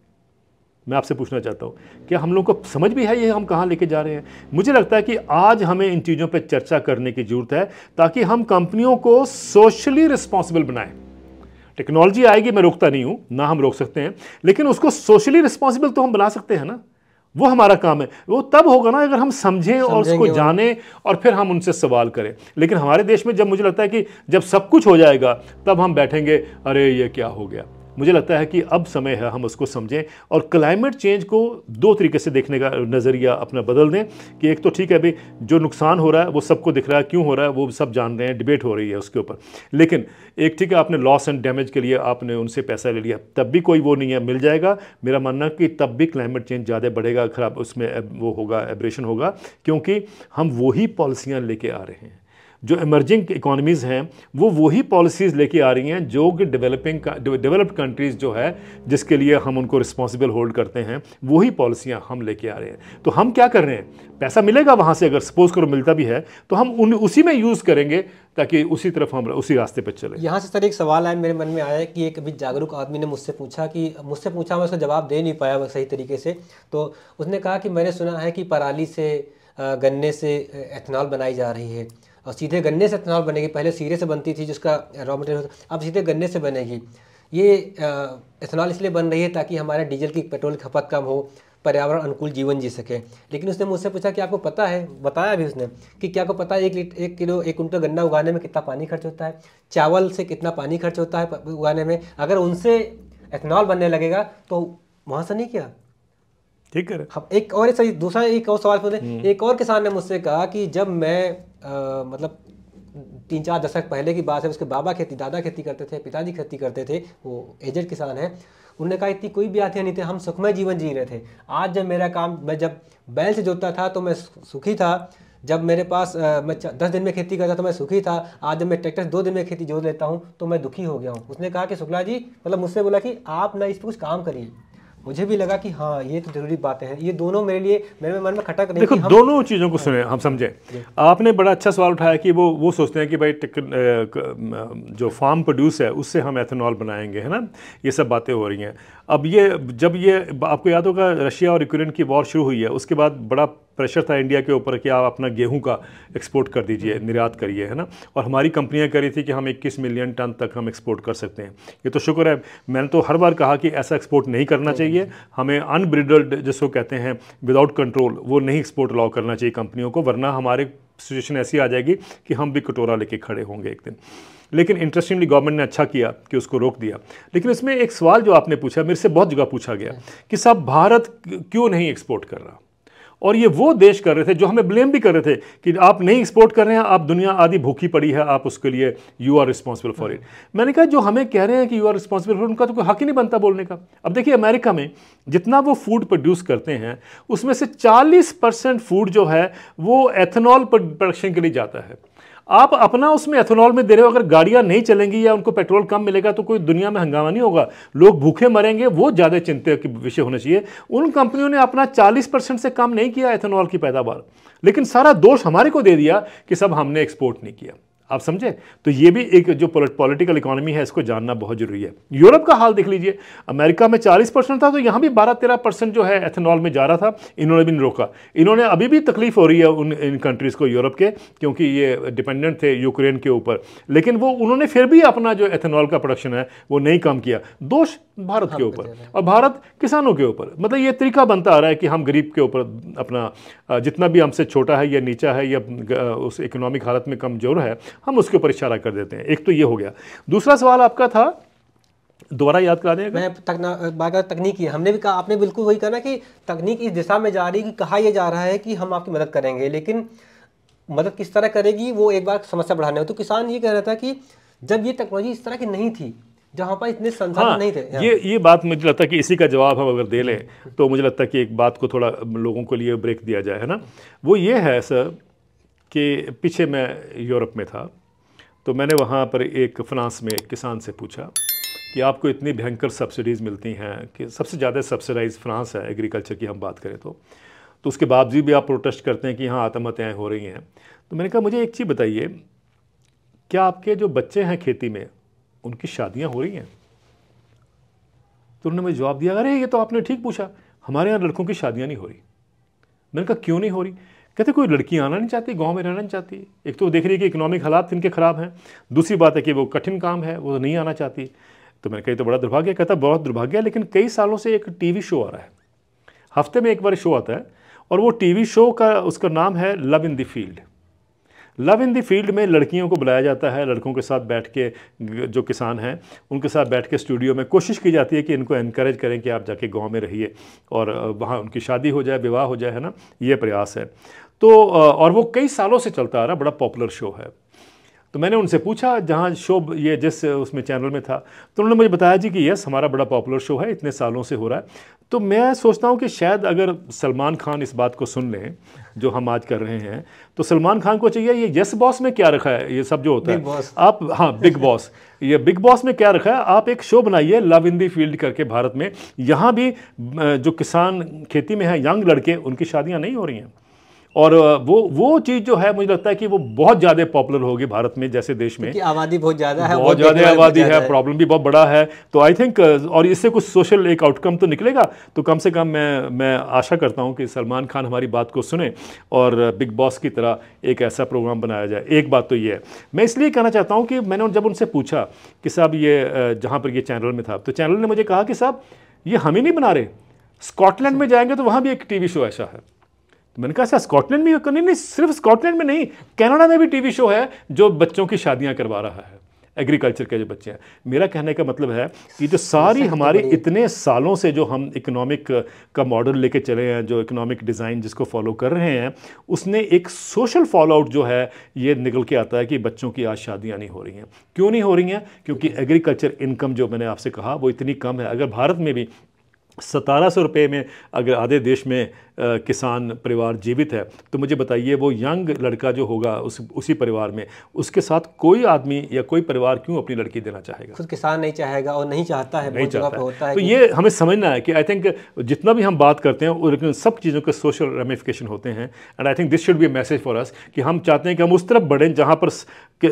मैं आपसे पूछना चाहता हूँ क्या हम लोगों को समझ भी है ये हम कहाँ लेके जा रहे हैं मुझे लगता है कि आज हमें इन चीज़ों पर चर्चा करने की ज़रूरत है ताकि हम कंपनियों को सोशली रिस्पॉन्सिबल बनाएं टेक्नोलॉजी आएगी मैं रोकता नहीं हूँ ना हम रोक सकते हैं लेकिन उसको सोशली रिस्पॉन्सिबल तो हम बना सकते हैं ना वो हमारा काम है वो तब होगा ना अगर हम समझें और उसको जाने और फिर हम उनसे सवाल करें लेकिन हमारे देश में जब मुझे लगता है कि जब सब कुछ हो जाएगा तब हम बैठेंगे अरे ये क्या हो गया मुझे लगता है कि अब समय है हम उसको समझें और क्लाइमेट चेंज को दो तरीके से देखने का नज़रिया अपना बदल दें कि एक तो ठीक है भाई जो नुकसान हो रहा है वो सबको दिख रहा है क्यों हो रहा है वो सब जान रहे हैं डिबेट हो रही है उसके ऊपर लेकिन एक ठीक है आपने लॉस एंड डैमेज के लिए आपने उनसे पैसा ले लिया तब भी कोई वो नहीं है मिल जाएगा मेरा मानना कि तब भी क्लाइमेट चेंज ज़्यादा बढ़ेगा खराब उसमें वो होगा एब्रेशन होगा क्योंकि हम वही पॉलिसियाँ लेके आ रहे हैं जो इमर्जिंग इकोनॉमीज़ हैं वो वही पॉलिसीज़ लेके आ रही हैं जो कि डेवलपिंग डेवलप्ड कंट्रीज़ जो है जिसके लिए हम उनको रिस्पॉन्सिबल होल्ड करते हैं वही पॉलिसियाँ हम लेके आ रहे हैं तो हम क्या कर रहे हैं पैसा मिलेगा वहाँ से अगर सपोज करो मिलता भी है तो हम उन उसी में यूज़ करेंगे ताकि उसी तरफ हम उसी रास्ते पर चले यहाँ से सर एक सवाल आया मेरे मन में आया कि एक अभी जागरूक आदमी ने मुझसे पूछा कि मुझसे पूछा मैं उसका जवाब दे नहीं पाया सही तरीके से तो उसने कहा कि मैंने सुना है कि पराली से गन्ने से एथनॉल बनाई जा रही है और सीधे गन्ने से इथेनॉल बनेगी पहले सीरे से बनती थी जिसका रॉ मटेरियल अब सीधे गन्ने से बनेगी ये इथेनॉल इसलिए बन रही है ताकि हमारे डीजल की पेट्रोल की खपत कम हो पर्यावरण अनुकूल जीवन जी सके लेकिन उसने मुझसे पूछा कि आपको पता है बताया भी उसने कि क्या आपको पता है एक लीट एक किलो एक कुंटल गन्ना उगाने में कितना पानी खर्च होता है चावल से कितना पानी खर्च होता है उगाने में अगर उनसे इथेनॉल बनने लगेगा तो वहाँ से नहीं किया ठीक है हाँ, एक और सही दूसरा एक और सवाल पूछे हम्म। एक और किसान ने मुझसे कहा कि जब मैं आ, मतलब तीन चार दशक पहले की बात है उसके बाबा खेती दादा खेती करते थे पिताजी खेती करते थे वो एजेड किसान है उन्होंने कहा इतनी कोई भी आती नहीं थी हम सुखमय जीवन जी रहे थे आज जब मेरा काम मैं जब बैल से जोतता था तो मैं सुखी था जब मेरे पास आ, मैं दस दिन में खेती करता तो मैं सुखी था आज जब मैं ट्रैक्टर दो दिन में खेती जोत लेता हूँ तो मैं दुखी हो गया हूँ उसने कहा कि शुक्ला जी मतलब मुझसे बोला कि आप ना इस पर कुछ काम करिए मुझे भी लगा कि हाँ ये तो जरूरी बातें हैं ये दोनों मेरे लिए मेरे मन में खटक देखो हम, दोनों चीज़ों को सुने हम समझे आपने बड़ा अच्छा सवाल उठाया कि वो वो सोचते हैं कि भाई जो फार्म प्रोड्यूस है उससे हम एथेनॉल बनाएंगे है ना ये सब बातें हो रही हैं अब ये जब ये आपको याद होगा रशिया और यूक्रेन की वॉर शुरू हुई है उसके बाद बड़ा प्रेशर था इंडिया के ऊपर कि आप अपना गेहूं का एक्सपोर्ट कर दीजिए हम्म। निर्यात करिए है ना और हमारी कंपनियां रही थी कि हम 21 मिलियन टन तक हम एक्सपोर्ट कर सकते हैं ये तो शुक्र है मैंने तो हर बार कहा कि ऐसा एक्सपोर्ट नहीं करना हम्म। चाहिए हमें अनब्रिडल्ड जिसको कहते हैं विदाउट कंट्रोल वो नहीं एक्सपोर्ट अलाउ करना चाहिए कंपनियों को वरना हमारे सिचुएशन ऐसी आ जाएगी कि हम भी कटोरा लेके खड़े होंगे एक दिन लेकिन इंटरेस्टिंगली गवर्नमेंट ने अच्छा किया कि उसको रोक दिया लेकिन इसमें एक सवाल जो आपने पूछा मेरे से बहुत जगह पूछा गया हम्म। कि साहब भारत क्यों नहीं एक्सपोर्ट कर रहा और ये वो देश कर रहे थे जो हमें ब्लेम भी कर रहे थे कि आप नहीं एक्सपोर्ट कर रहे हैं आप दुनिया आधी भूखी पड़ी है आप उसके लिए you are responsible for it मैंने कहा जो हमें कह रहे हैं कि यू आर रिस्पॉन्सिबल फॉर उनका तो कोई हक ही नहीं बनता बोलने का अब देखिए अमेरिका में जितना वो फूड प्रोड्यूस करते हैं उसमें से चालीस फूड जो है वो एथेनॉल प्रोडक्शन के लिए जाता है आप अपना उसमें एथेनॉल में दे रहे हो अगर गाड़ियां नहीं चलेंगी या उनको पेट्रोल कम मिलेगा तो कोई दुनिया में हंगामा नहीं होगा लोग भूखे मरेंगे वो ज़्यादा चिंता के विषय होना चाहिए उन कंपनियों ने अपना 40 परसेंट से कम नहीं किया एथेनॉल की पैदावार लेकिन सारा दोष हमारे को दे दिया कि सब हमने एक्सपोर्ट नहीं किया आप समझे तो ये भी एक जो पॉलिटिकल इकोनॉमी है इसको जानना बहुत जरूरी है यूरोप का हाल देख लीजिए अमेरिका में 40 परसेंट था तो यहाँ भी 12-13 परसेंट जो है एथेनॉल में जा रहा था इन्होंने भी नहीं रोका इन्होंने अभी भी तकलीफ हो रही है उन इन कंट्रीज़ को यूरोप के क्योंकि ये डिपेंडेंट थे यूक्रेन के ऊपर लेकिन वो उन्होंने फिर भी अपना जो एथेनॉल का प्रोडक्शन है वो नहीं कम किया दोष भारत के ऊपर और भारत किसानों के ऊपर मतलब ये तरीका बनता आ रहा है कि हम गरीब के ऊपर अपना जितना भी हमसे छोटा है या नीचा है या उस इकोनॉमिक हालत में कमज़ोर है हम उसके ऊपर इशारा कर देते हैं एक तो ये हो गया दूसरा सवाल आपका था दोबारा याद करा दें मैं तकना तकनीकी हमने भी कहा आपने बिल्कुल वही कहा ना कि तकनीक इस दिशा में जा रही है कि कहा यह जा रहा है कि हम आपकी मदद करेंगे लेकिन मदद किस तरह करेगी वो एक बार समस्या बढ़ाने तो किसान ये कह रहा था कि जब ये टेक्नोलॉजी इस तरह की नहीं थी जहाँ पर इतने संसाधन हाँ, नहीं थे ये ये बात मुझे लगता है कि इसी का जवाब हम अगर दे लें तो मुझे लगता है कि एक बात को थोड़ा लोगों के लिए ब्रेक दिया जाए है ना वो ये है सर कि पीछे मैं यूरोप में था तो मैंने वहाँ पर एक फ्रांस में किसान से पूछा कि आपको इतनी भयंकर सब्सिडीज़ मिलती हैं कि सबसे ज़्यादा सब्सिडाइज फ्रांस है एग्रीकल्चर की हम बात करें तो तो उसके बावजूद भी आप प्रोटेस्ट करते हैं कि हाँ आत्महत्याएँ हो रही हैं तो मैंने कहा मुझे एक चीज़ बताइए क्या आपके जो बच्चे हैं खेती में उनकी शादियाँ हो रही हैं तो उन्होंने मुझे जवाब दिया अरे ये तो आपने ठीक पूछा हमारे यहाँ लड़कों की शादियाँ नहीं हो रही मैंने कहा क्यों नहीं हो रही कहते कोई लड़की आना नहीं चाहती गांव में रहना नहीं चाहती एक तो वो देख रही है कि इकोनॉमिक हालात इनके ख़राब हैं दूसरी बात है कि वो कठिन काम है वो नहीं आना चाहती तो मैंने कही तो बड़ा दुर्भाग्य कहता बहुत दुर्भाग्य है लेकिन कई सालों से एक टी शो आ रहा है हफ्ते में एक बार शो आता है और वो टी शो का उसका नाम है love in the field love in the field में लड़कियों को बुलाया जाता है लड़कों के साथ बैठ के जो किसान हैं उनके साथ बैठ के स्टूडियो में कोशिश की जाती है कि इनको इनक्रेज करें कि आप जाके गांव में रहिए और वहाँ उनकी शादी हो जाए विवाह हो जाए है ना ये प्रयास है तो और वो कई सालों से चलता आ रहा बड़ा पॉपुलर शो है तो मैंने उनसे पूछा जहाँ शो ये जिस उसमें चैनल में था तो उन्होंने मुझे बताया जी कि यस हमारा बड़ा पॉपुलर शो है इतने सालों से हो रहा है तो मैं सोचता हूँ कि शायद अगर सलमान खान इस बात को सुन लें जो हम आज कर रहे हैं तो सलमान खान को चाहिए ये यस बॉस में क्या रखा है ये सब जो होता है आप हाँ बिग बॉस ये बिग बॉस में क्या रखा है आप एक शो बनाइए लव इन दी फील्ड करके भारत में यहाँ भी जो किसान खेती में हैं यंग लड़के उनकी शादियाँ नहीं हो रही हैं और वो वो चीज़ जो है मुझे लगता है कि वो बहुत ज़्यादा पॉपुलर होगी भारत में जैसे देश में आबादी बहुत ज़्यादा है बहुत ज़्यादा आबादी है प्रॉब्लम भी बहुत बड़ा है तो आई थिंक और इससे कुछ सोशल एक आउटकम तो निकलेगा तो कम से कम मैं मैं आशा करता हूँ कि सलमान खान हमारी बात को सुने और बिग बॉस की तरह एक ऐसा प्रोग्राम बनाया जाए एक बात तो ये है मैं इसलिए कहना चाहता हूँ कि मैंने जब उनसे पूछा कि साहब ये जहाँ पर ये चैनल में था तो चैनल ने मुझे कहा कि साहब ये हम ही नहीं बना रहे स्कॉटलैंड अच्छा। में जाएंगे तो वहाँ भी एक टीवी शो ऐसा है तो मैंने कहा अच्छा, स्कॉटलैंड में नहीं नहीं सिर्फ स्कॉटलैंड में नहीं कनाडा में भी टीवी शो है जो बच्चों की शादियां करवा रहा है एग्रीकल्चर के जो बच्चे हैं मेरा कहने का मतलब है कि जो सारी हमारी इतने सालों से जो हम इकोनॉमिक uh, का मॉडल लेके चले हैं जो इकोनॉमिक डिज़ाइन जिसको फॉलो कर रहे हैं उसने एक सोशल फॉलोआउट जो है ये निकल के आता है कि बच्चों की आज शादियाँ नहीं हो रही हैं क्यों नहीं हो रही हैं क्योंकि एग्रीकल्चर इनकम जो मैंने आपसे कहा वो इतनी कम है अगर भारत में भी सतारह सौ रुपये में अगर आधे देश में किसान परिवार जीवित है तो मुझे बताइए वो यंग लड़का जो होगा उस उसी परिवार में उसके साथ कोई आदमी या कोई परिवार क्यों अपनी लड़की देना चाहेगा खुद किसान नहीं चाहेगा और नहीं चाहता है नहीं चाहता है। होता है तो ये हमें समझना है कि आई थिंक जितना भी हम बात करते हैं लेकिन सब चीज़ों के सोशल रेमिफिकेशन होते हैं and I think this should be message for us कि हम चाहते हैं कि हम उस तरफ बढ़ें जहाँ पर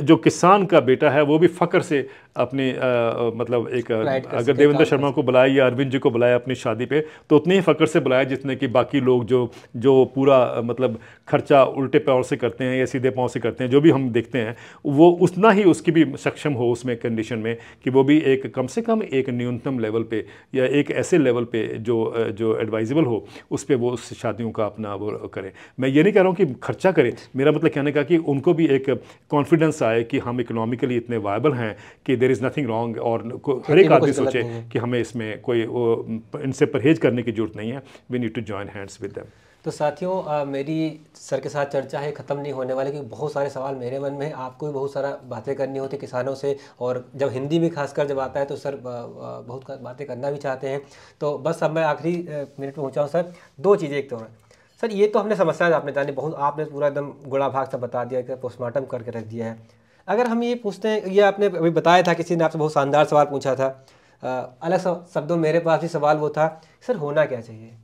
जो किसान का बेटा है वो भी फ़ख्र से अपनी आ, मतलब एक अगर देवेंद्र शर्मा को बुलाया या अरविंद जी को बुलाया अपनी शादी पे तो उतने ही फ़ख्र से बुलाया जितने कि बाकी लोग लोग जो जो पूरा मतलब खर्चा उल्टे पाँव से करते हैं या सीधे पाँव से करते हैं जो भी हम देखते हैं वो उतना ही उसकी भी सक्षम हो उसमें कंडीशन में कि वो भी एक कम से कम एक न्यूनतम लेवल पे या एक ऐसे लेवल पे जो जो एडवाइजेबल हो उस पर वो उस शादियों का अपना वो करें मैं ये नहीं कह रहा हूँ कि खर्चा करें मेरा मतलब कहने का कि उनको भी एक कॉन्फिडेंस आए कि हम इकोनॉमिकली इतने वायबल हैं कि देर इज़ नथिंग रॉन्ग और हर एक आदमी सोचे कि हमें इसमें कोई इनसे परहेज करने की जरूरत नहीं है we need to join hands with them तो साथियों मेरी सर के साथ चर्चा है ख़त्म नहीं होने वाली क्योंकि बहुत सारे सवाल मेरे मन में है आपको भी बहुत सारा बातें करनी होती किसानों से और जब हिंदी में खासकर जब आता है तो सर बहुत बातें करना भी चाहते हैं तो बस अब मैं आखिरी मिनट में पहुँचा हूँ सर दो चीज़ें एक तो सर ये तो हमने समस्या आपने जानी बहुत आपने पूरा एकदम गुड़ा भाग सब बता दिया कि पोस्टमार्टम करके रख दिया है अगर हम ये पूछते हैं ये आपने अभी बताया था किसी ने आपसे बहुत शानदार सवाल पूछा था अलग शब्दों मेरे पास भी सवाल वो था सर होना क्या चाहिए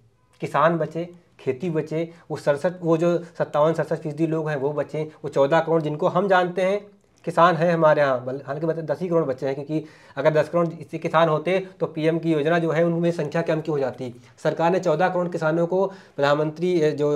किसान बचे खेती बचे वो सड़सठ वो जो सत्तावन सड़सठ फीसदी लोग हैं वो बचें वो चौदह करोड़ जिनको हम जानते हैं किसान हैं हमारे यहाँ बल हालांकि मतलब दस ही करोड़ बच्चे हैं क्योंकि अगर दस करोड़ इससे किसान होते तो पीएम की योजना जो है उनमें संख्या कम की हो जाती सरकार ने चौदह करोड़ किसानों को प्रधानमंत्री जो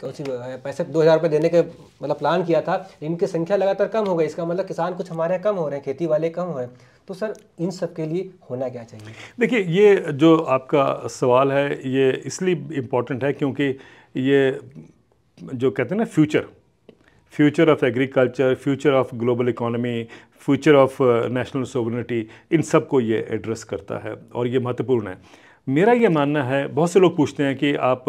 कौन सी पैसे दो हज़ार रुपये देने के मतलब प्लान किया था इनकी संख्या लगातार कम हो गई इसका मतलब किसान कुछ हमारे यहाँ कम हो रहे हैं खेती वाले कम हो रहे हैं तो सर इन सब के लिए होना क्या चाहिए देखिए ये जो आपका सवाल है ये इसलिए इम्पोर्टेंट है क्योंकि ये जो कहते हैं ना future future of agriculture future of global economy future of national sovereignty इन सब को ये एड्रेस करता है और ये महत्वपूर्ण है मेरा ये मानना है बहुत से लोग पूछते हैं कि आप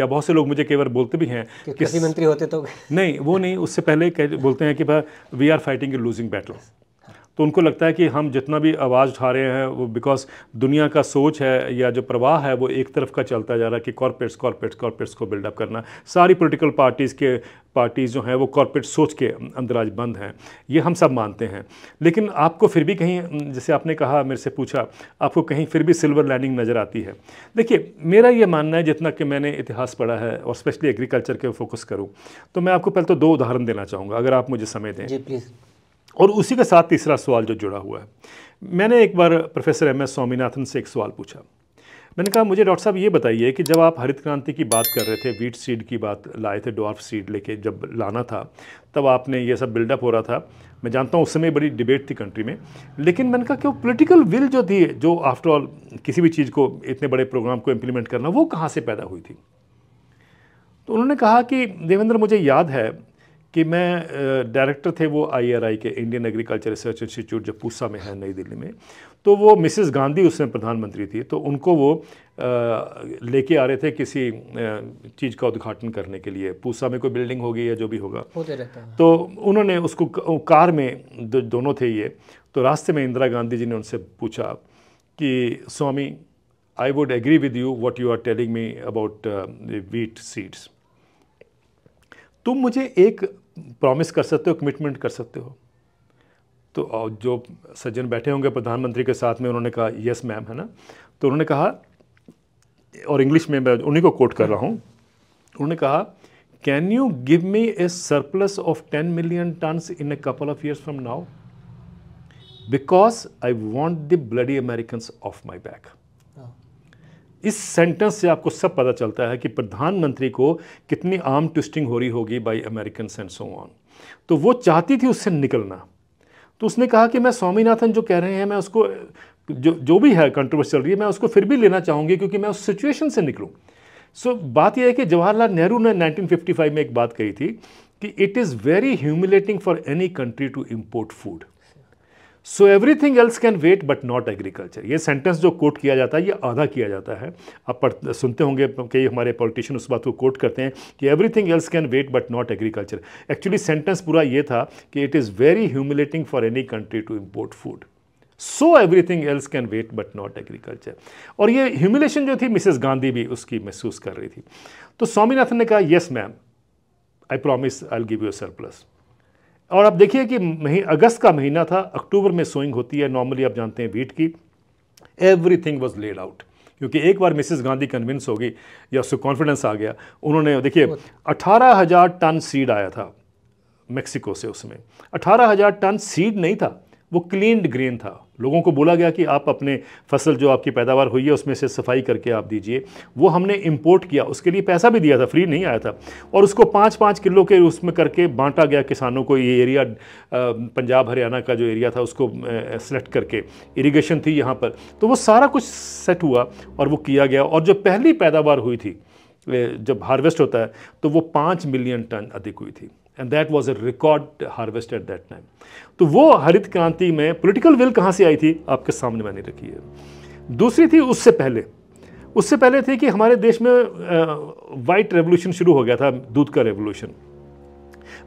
या बहुत से लोग मुझे कई बार बोलते भी हैं कि, कि मंत्री होते तो नहीं वो नहीं उससे पहले बोलते हैं कि भाई we are fighting losing battle तो उनको लगता है कि हम जितना भी आवाज़ उठा रहे हैं वो बिकॉज दुनिया का सोच है या जो प्रवाह है वो एक तरफ का चलता जा रहा है कि कॉरपोरेट्स कॉरपोरेट्स कॉरपोरेट्स को बिल्डअप करना सारी पोलिटिकल पार्टीज़ के पार्टीज़ जो हैं वो कॉरपोरेट सोच के अंदराज बंद हैं ये हम सब मानते हैं लेकिन आपको फिर भी कहीं जैसे आपने कहा मेरे से पूछा आपको कहीं फिर भी सिल्वर लाइनिंग नज़र आती है देखिए मेरा ये मानना है जितना कि मैंने इतिहास पढ़ा है और स्पेशली एग्रीकल्चर के फोकस करूँ तो मैं आपको पहले तो दो उदाहरण देना चाहूँगा अगर आप मुझे समय दें जी प्लीज़ और उसी के साथ तीसरा सवाल जो जुड़ा हुआ है मैंने एक बार प्रोफेसर एम एस स्वामीनाथन से एक सवाल पूछा मैंने कहा मुझे डॉक्टर साहब ये बताइए कि जब आप हरित क्रांति की बात कर रहे थे वीट सीड की बात लाए थे डॉर्फ सीड लेके जब लाना था तब आपने ये सब बिल्डअप हो रहा था मैं जानता हूँ उस समय बड़ी डिबेट थी कंट्री में लेकिन मैंने कहा कि वो पोलिटिकल विल जो थी जो आफ्टर ऑल किसी भी चीज़ को इतने बड़े प्रोग्राम को इम्प्लीमेंट करना वो कहाँ से पैदा हुई थी तो उन्होंने कहा कि देवेंद्र मुझे याद है कि मैं डायरेक्टर थे वो आईआरआई के इंडियन एग्रीकल्चर रिसर्च इंस्टीट्यूट जो पूसा में है नई दिल्ली में तो वो मिसेस गांधी उस समय प्रधानमंत्री थी तो उनको वो लेके आ रहे थे किसी चीज़ का उद्घाटन करने के लिए पूसा में कोई बिल्डिंग होगी या जो भी होगा होते रहता है तो उन्होंने उसको कार में दो, दोनों थे ये तो रास्ते में इंदिरा गांधी जी ने उनसे पूछा कि Swami I would agree with you what you are telling me about wheat seeds तुम मुझे एक प्रॉमिस कर सकते हो कमिटमेंट कर सकते हो तो और जो सज्जन बैठे होंगे प्रधानमंत्री के साथ में उन्होंने कहा यस मैम है ना तो उन्होंने कहा और इंग्लिश में मैं उन्हीं को कोट कर रहा हूँ उन्होंने कहा can you give me a surplus of ten million tonnes in a couple of years from now because I want the bloody American off my back इस सेंटेंस से आपको सब पता चलता है कि प्रधानमंत्री को कितनी आम ट्विस्टिंग हो रही होगी by American and so on तो वो चाहती थी उससे निकलना तो उसने कहा कि मैं स्वामीनाथन जो कह रहे हैं मैं उसको जो जो भी है कंट्रोवर्सी चल रही है मैं उसको फिर भी लेना चाहूँगी क्योंकि मैं उस सिचुएशन से निकलूँ सो so, बात यह है कि जवाहरलाल नेहरू ने 1955 में एक बात कही थी कि it is very humiliating for any country to import food so everything else can wait but not agriculture ये सेंटेंस जो कोट किया जाता है ये आधा किया जाता है आप पढ़ सुनते होंगे कई हमारे पॉलिटिशियन उस बात को कोट करते हैं कि everything else can wait but not agriculture actually sentence पूरा ये था कि it is very humiliating for any country to import food so everything else can wait but not agriculture और ये ह्यूमिलेशन जो थी मिसेस गांधी भी उसकी महसूस कर रही थी तो स्वामीनाथन ने कहा yes ma'am I promise I give you surplus और आप देखिए कि मही अगस्त का महीना था अक्टूबर में सोइंग होती है नॉर्मली आप जानते हैं वीट की everything was laid out क्योंकि एक बार मिसिस गांधी कन्विंस हो गई या उससे कॉन्फिडेंस आ गया उन्होंने देखिए अठारह हज़ार टन सीड आया था मेक्सिको से उसमें अठारह हज़ार टन सीड नहीं था वो क्लीनड ग्रेन था लोगों को बोला गया कि आप अपने फसल जो आपकी पैदावार हुई है उसमें से सफाई करके आप दीजिए वो हमने इंपोर्ट किया उसके लिए पैसा भी दिया था फ्री नहीं आया था और उसको पाँच पाँच किलो के उसमें करके बांटा गया किसानों को ये एरिया पंजाब हरियाणा का जो एरिया था उसको सेलेक्ट करके इरीगेशन थी यहाँ पर तो वो सारा कुछ सेट हुआ और वो किया गया और जो पहली पैदावार हुई थी जब हार्वेस्ट होता है तो वो पाँच मिलियन टन अधिक हुई थी and that was a record harvest at that time तो वो हरित क्रांति में पोलिटिकल विल कहाँ से आई थी आपके सामने मैंने रखी है दूसरी थी उससे पहले उससे पहले थी कि हमारे देश में वाइट रेवोल्यूशन शुरू हो गया था दूध का रेवोल्यूशन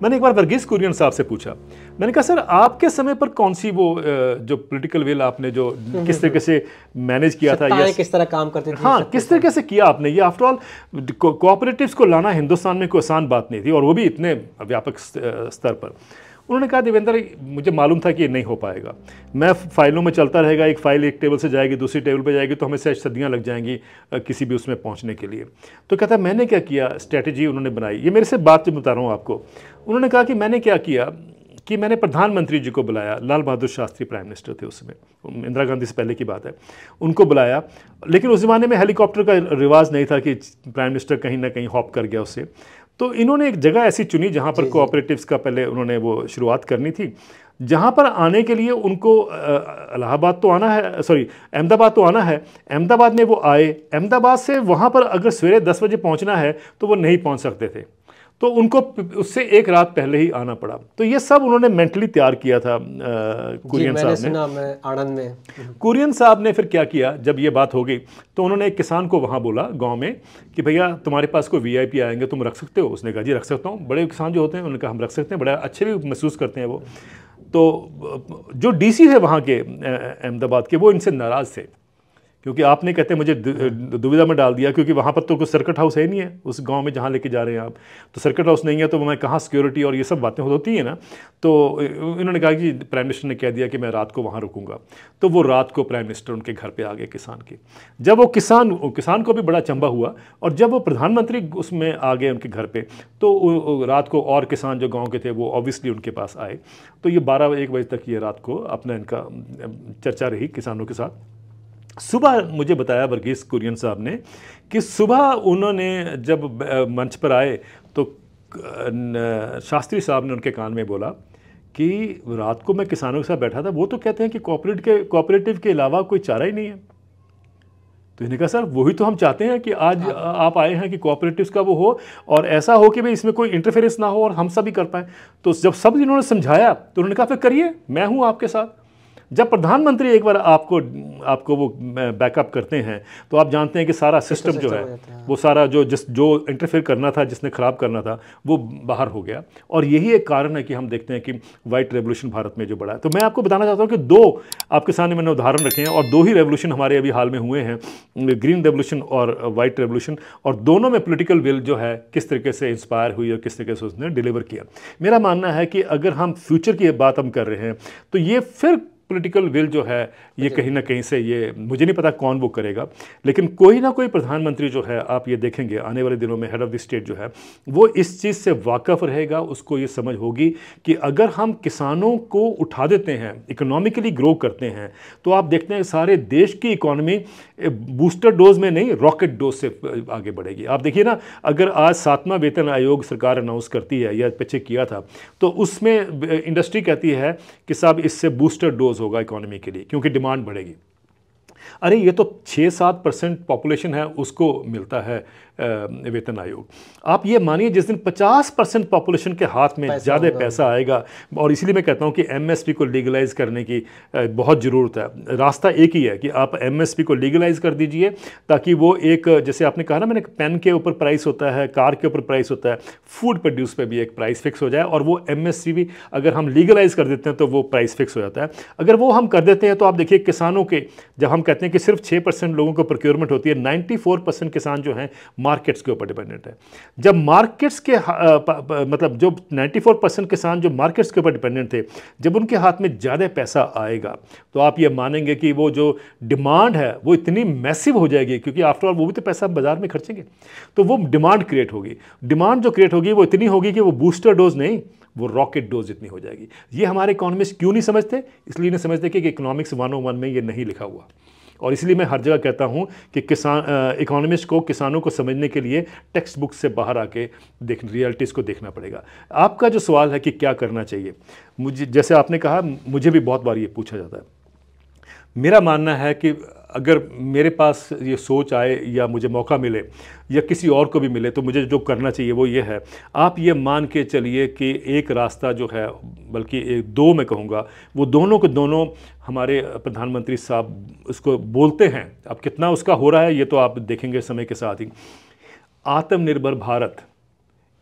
मैंने एक बार वर्गीज कुरियन साहब से पूछा मैंने कहा सर आपके समय पर कौन सी वो जो पॉलिटिकल विल आपने जो हम्म, हम्म, हम्म। हाँ, किस तरीके से मैनेज किया था या किस तरह काम करते थे हाँ किस तरीके से किया आपने ये आफ्टरऑल कोऑपरेटिव्स को लाना हिंदुस्तान में कोई आसान बात नहीं थी और वो भी इतने व्यापक स्तर पर उन्होंने कहा देवेंद्र मुझे मालूम था कि ये नहीं हो पाएगा मैं फाइलों में चलता रहेगा एक फाइल एक टेबल से जाएगी दूसरी टेबल पर जाएगी तो हमें शायद सदियाँ लग जाएंगी किसी भी उसमें पहुँचने के लिए तो कहता मैंने क्या किया स्ट्रेटजी उन्होंने बनाई ये मेरे से बात बता रहा हूँ आपको उन्होंने कहा कि मैंने क्या किया कि मैंने प्रधानमंत्री जी को बुलाया लाल बहादुर शास्त्री प्राइम मिनिस्टर थे उसमें इंदिरा गांधी से पहले की बात है उनको बुलाया लेकिन उस ज़माने में हेलीकॉप्टर का रिवाज नहीं था कि प्राइम मिनिस्टर कहीं ना कहीं हॉप कर गया उससे तो इन्होंने एक जगह ऐसी चुनी जहाँ पर कोऑपरेटिव्स का पहले उन्होंने वो शुरुआत करनी थी जहाँ पर आने के लिए उनको इलाहाबाद तो आना है सॉरी अहमदाबाद तो आना है अहमदाबाद में वो आए अहमदाबाद से वहाँ पर अगर सवेरे दस बजे पहुँचना है तो वो नहीं पहुँच सकते थे तो उनको उससे एक रात पहले ही आना पड़ा तो ये सब उन्होंने मेंटली तैयार किया था कुरियन साहब ने आनंद में कुरियन साहब ने फिर क्या किया जब ये बात हो गई तो उन्होंने एक किसान को वहाँ बोला गांव में कि भैया तुम्हारे पास कोई वीआईपी आएंगे तुम रख सकते हो उसने कहा जी रख सकता हूँ बड़े किसान जो होते हैं उन्होंने कहा हम रख सकते हैं बड़ा अच्छे भी महसूस करते हैं वो तो जो डी है वहाँ के अहमदाबाद के वो इनसे नाराज़ थे क्योंकि आप नहीं कहते मुझे दुविधा में डाल दिया क्योंकि वहाँ पर तो कुछ सर्किट हाउस है नहीं है उस गांव में जहाँ लेके जा रहे हैं आप तो सर्किट हाउस नहीं है तो मैं कहाँ सिक्योरिटी और ये सब बातें होती हैं ना तो इन्होंने कहा कि प्राइम मिनिस्टर ने कह दिया कि मैं रात को वहाँ रुकूंगा तो वो रात को प्राइम मिनिस्टर उनके घर पर आ गए किसान के जब वो किसान किसान को भी बड़ा चंबा हुआ और जब वो प्रधानमंत्री उसमें आ गए उनके घर पर तो रात को और किसान जो गाँव के थे वो ऑब्वियसली उनके पास आए तो ये बारह एक बजे तक ये रात को अपना इनका चर्चा रही किसानों के साथ सुबह मुझे बताया वर्गीस कुरियन साहब ने कि सुबह उन्होंने जब मंच पर आए तो शास्त्री साहब ने उनके कान में बोला कि रात को मैं किसानों के साथ बैठा था वो तो कहते हैं कि कॉपरेट के कॉपरेटिव के अलावा कोई चारा ही नहीं है तो इन्हें कहा सर वही तो हम चाहते हैं कि आज हाँ। आप आए हैं कि कॉपरेटिव का वो हो और ऐसा हो कि भाई इसमें कोई इंटरफेरेंस ना हो और हम सब ही कर पाएं तो जब सब इन्होंने समझाया तो उन्होंने कहा फिर करिए मैं हूँ आपके साथ जब प्रधानमंत्री एक बार आपको आपको वो बैकअप करते हैं तो आप जानते हैं कि सारा सिस्टम जो है वो सारा जो जिस जो इंटरफेयर करना था जिसने ख़राब करना था वो बाहर हो गया और यही एक कारण है कि हम देखते हैं कि वाइट रेवोल्यूशन भारत में जो बड़ा है तो मैं आपको बताना चाहता हूँ कि दो आपके सामने मैंने उदाहरण रखे हैं और दो ही रेवोल्यूशन हमारे अभी हाल में हुए हैं ग्रीन रेवोल्यूशन और वाइट रेवोल्यूशन और दोनों में पोलिटिकल विल जो है किस तरीके से इंस्पायर हुई और किस तरीके से उसने डिलीवर किया मेरा मानना है कि अगर हम फ्यूचर की बात हम कर रहे हैं तो ये फिर पॉलिटिकल विल जो है ये अच्छा। कहीं ना कहीं से ये मुझे नहीं पता कौन वो करेगा लेकिन कोई ना कोई प्रधानमंत्री जो है आप ये देखेंगे आने वाले दिनों में हेड ऑफ़ द स्टेट जो है वो इस चीज़ से वाकफ़ रहेगा उसको ये समझ होगी कि अगर हम किसानों को उठा देते हैं इकोनॉमिकली ग्रो करते हैं तो आप देखते हैं सारे देश की इकोनॉमी बूस्टर डोज में नहीं रॉकेट डोज से आगे बढ़ेगी आप देखिए ना अगर आज सातवां वेतन आयोग सरकार अनाउंस करती है या पीछे किया था तो उसमें इंडस्ट्री कहती है कि साहब इससे बूस्टर डोज क्लोज होगा इकोनॉमी के लिए क्योंकि डिमांड बढ़ेगी अरे ये तो छः सात परसेंट पॉपुलेशन है उसको मिलता है वेतन आयोग आप ये मानिए जिस दिन पचास परसेंट पॉपुलेशन के हाथ में ज़्यादा पैसा आएगा और इसलिए मैं कहता हूँ कि एम को लीगलाइज करने की बहुत ज़रूरत है रास्ता एक ही है कि आप एम को लीगलाइज कर दीजिए ताकि वो एक जैसे आपने कहा ना मैंने पेन के ऊपर प्राइस होता है कार के ऊपर प्राइस होता है फूड प्रोड्यूस पर भी एक प्राइस फिक्स हो जाए और वो एम भी अगर हम लीगलाइज कर देते हैं तो वो प्राइस फिक्स हो जाता है अगर वो हम कर देते हैं तो आप देखिए किसानों के जब हम कहते हैं कि सिर्फ छः लोगों को प्रोक्योरमेंट होती है नाइन्टी किसान जो हैं मार्केट्स के ऊपर डिपेंडेंट है जब मार्केट्स के मतलब जो 94 परसेंट किसान जो मार्केट्स के ऊपर डिपेंडेंट थे जब उनके हाथ में ज़्यादा पैसा आएगा तो आप ये मानेंगे कि वो जो डिमांड है वो इतनी मैसिव हो जाएगी क्योंकि आफ्टरऑल वो भी तो पैसा बाजार में खर्चेंगे तो वो डिमांड क्रिएट होगी डिमांड जो क्रिएट होगी वो इतनी होगी कि वो बूस्टर डोज नहीं वो रॉकेट डोज इतनी हो जाएगी ये हमारे इकोनॉमिस्ट क्यों नहीं समझते इसलिए नहीं समझते कि इकोनॉमिक्स वन oh में ये नहीं लिखा हुआ और इसलिए मैं हर जगह कहता हूँ कि किसान इकोनॉमिस्ट को किसानों को समझने के लिए टेक्स्ट बुक से बाहर आके देख रियलिटीज़ को देखना पड़ेगा आपका जो सवाल है कि क्या करना चाहिए मुझे जैसे आपने कहा मुझे भी बहुत बार ये पूछा जाता है मेरा मानना है कि अगर मेरे पास ये सोच आए या मुझे मौका मिले या किसी और को भी मिले तो मुझे जो करना चाहिए वो ये है आप ये मान के चलिए कि एक रास्ता जो है बल्कि एक दो मैं कहूँगा वो दोनों के दोनों हमारे प्रधानमंत्री साहब उसको बोलते हैं अब कितना उसका हो रहा है ये तो आप देखेंगे समय के साथ ही आत्मनिर्भर भारत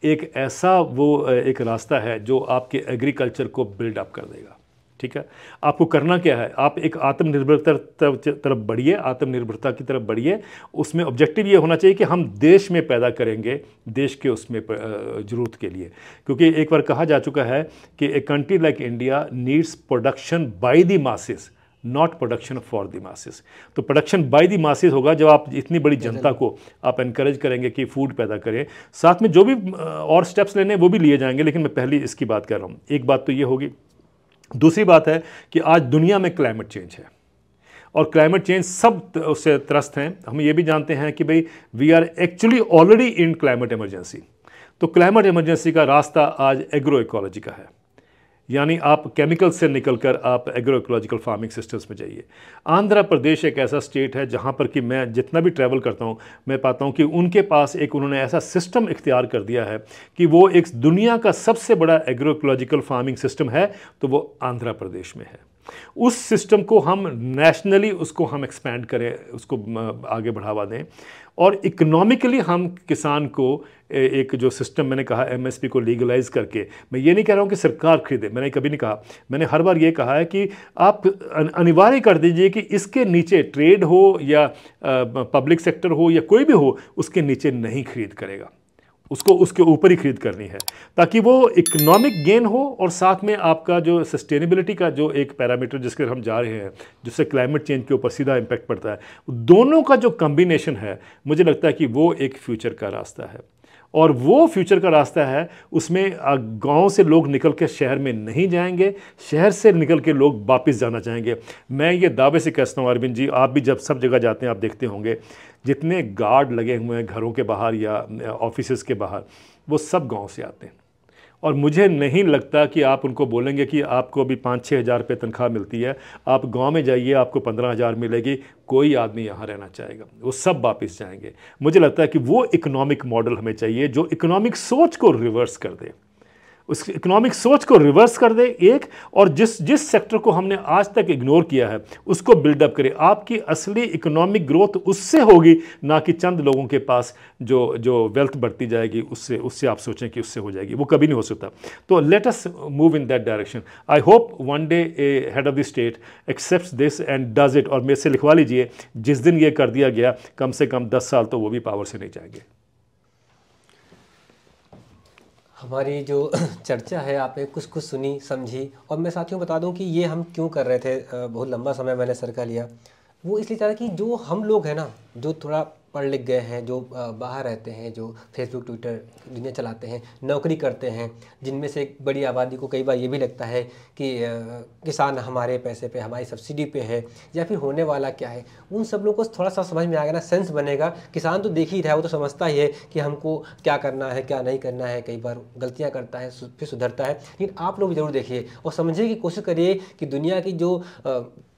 एक ऐसा वो एक रास्ता है जो आपके एग्रीकल्चर को बिल्डअप कर देगा ठीक है आपको करना क्या है आप एक आत्मनिर्भरता तरफ बढ़िए आत्मनिर्भरता की तरफ बढ़िए उसमें ऑब्जेक्टिव ये होना चाहिए कि हम देश में पैदा करेंगे देश के उसमें ज़रूरत के लिए क्योंकि एक बार कहा जा चुका है कि a country like India needs production by the masses not production for the masses तो प्रोडक्शन बाय दी मासिस होगा जब आप इतनी बड़ी जनता को आप इनक्रेज करेंगे कि फूड पैदा करें साथ में जो भी और स्टेप्स लेने वो भी लिए जाएंगे लेकिन मैं पहली इसकी बात कर रहा हूँ एक बात तो ये होगी दूसरी बात है कि आज दुनिया में क्लाइमेट चेंज है और क्लाइमेट चेंज सब उससे त्रस्त हैं हम ये भी जानते हैं कि भाई we are actually already in climate emergency तो क्लाइमेट इमरजेंसी का रास्ता आज एग्रो इकोलॉजी का है यानी आप केमिकल से निकलकर आप एग्रो फार्मिंग सिस्टम्स में जाइए आंध्र प्रदेश एक ऐसा स्टेट है जहाँ पर कि मैं जितना भी ट्रैवल करता हूँ मैं पाता हूँ कि उनके पास एक उन्होंने ऐसा सिस्टम इख्तियार कर दिया है कि वो एक दुनिया का सबसे बड़ा एग्रो फार्मिंग सिस्टम है तो वो आंध्र प्रदेश में है उस सिस्टम को हम नेशनली उसको हम एक्सपेंड करें उसको आगे बढ़ावा दें और इकोनॉमिकली हम किसान को एक जो सिस्टम मैंने कहा एमएसपी को लीगलाइज करके मैं ये नहीं कह रहा हूँ कि सरकार खरीदे मैंने कभी नहीं कहा मैंने हर बार ये कहा है कि आप अनिवार्य कर दीजिए कि इसके नीचे ट्रेड हो या पब्लिक सेक्टर हो या कोई भी हो उसके नीचे नहीं खरीद करेगा उसको उसके ऊपर ही खरीद करनी है ताकि वो इकोनॉमिक गेन हो और साथ में आपका जो सस्टेनेबिलिटी का जो एक पैरामीटर जिसके हम जा रहे हैं जिससे क्लाइमेट चेंज के ऊपर सीधा इम्पैक्ट पड़ता है दोनों का जो कम्बिनेशन है मुझे लगता है कि वो एक फ्यूचर का रास्ता है और वो फ्यूचर का रास्ता है उसमें गांव से लोग निकल के शहर में नहीं जाएंगे शहर से निकल के लोग वापस जाना चाहेंगे मैं ये दावे से कहता हूँ अरविंद जी आप भी जब सब जगह जाते हैं आप देखते होंगे जितने गार्ड लगे हुए हैं घरों के बाहर या ऑफिस के बाहर वो सब गाँव से आते हैं और मुझे नहीं लगता कि आप उनको बोलेंगे कि आपको अभी पाँच छः हज़ार रुपये तनख्वाह मिलती है आप गांव में जाइए आपको पंद्रह हज़ार मिलेगी कोई आदमी यहाँ रहना चाहेगा वो सब वापस जाएंगे मुझे लगता है कि वो इकोनॉमिक मॉडल हमें चाहिए जो इकोनॉमिक सोच को रिवर्स कर दे उस इकोनॉमिक सोच को रिवर्स कर दे एक और जिस जिस सेक्टर को हमने आज तक इग्नोर किया है उसको बिल्डअप करें आपकी असली इकोनॉमिक ग्रोथ उससे होगी ना कि चंद लोगों के पास जो जो वेल्थ बढ़ती जाएगी उससे उससे आप सोचें कि उससे हो जाएगी वो कभी नहीं हो सकता तो let us move in that direction I hope one day a head of the state accept this and does it और मेरे से लिखवा लीजिए जिस दिन ये कर दिया गया कम से कम दस साल तो वो भी पावर से नहीं जाएंगे हमारी जो चर्चा है आपने कुछ कुछ सुनी समझी और मैं साथियों बता दूं कि ये हम क्यों कर रहे थे बहुत लंबा समय मैंने सर का लिया वो इसलिए चाह रहा कि जो हम लोग हैं ना जो थोड़ा पढ़ लिख गए हैं जो बाहर रहते हैं जो फेसबुक ट्विटर दुनिया चलाते हैं नौकरी करते हैं जिनमें से एक बड़ी आबादी को कई बार ये भी लगता है कि किसान हमारे पैसे पे हमारी सब्सिडी पे है या फिर होने वाला क्या है उन सब लोगों को थोड़ा सा समझ में आएगा ना सेंस बनेगा किसान तो देख ही रहा है वो तो समझता ही है कि हमको क्या करना है क्या नहीं करना है कई बार गलतियाँ करता है फिर सुधरता है लेकिन आप लोग ज़रूर देखिए और समझने की कोशिश करिए कि दुनिया की जो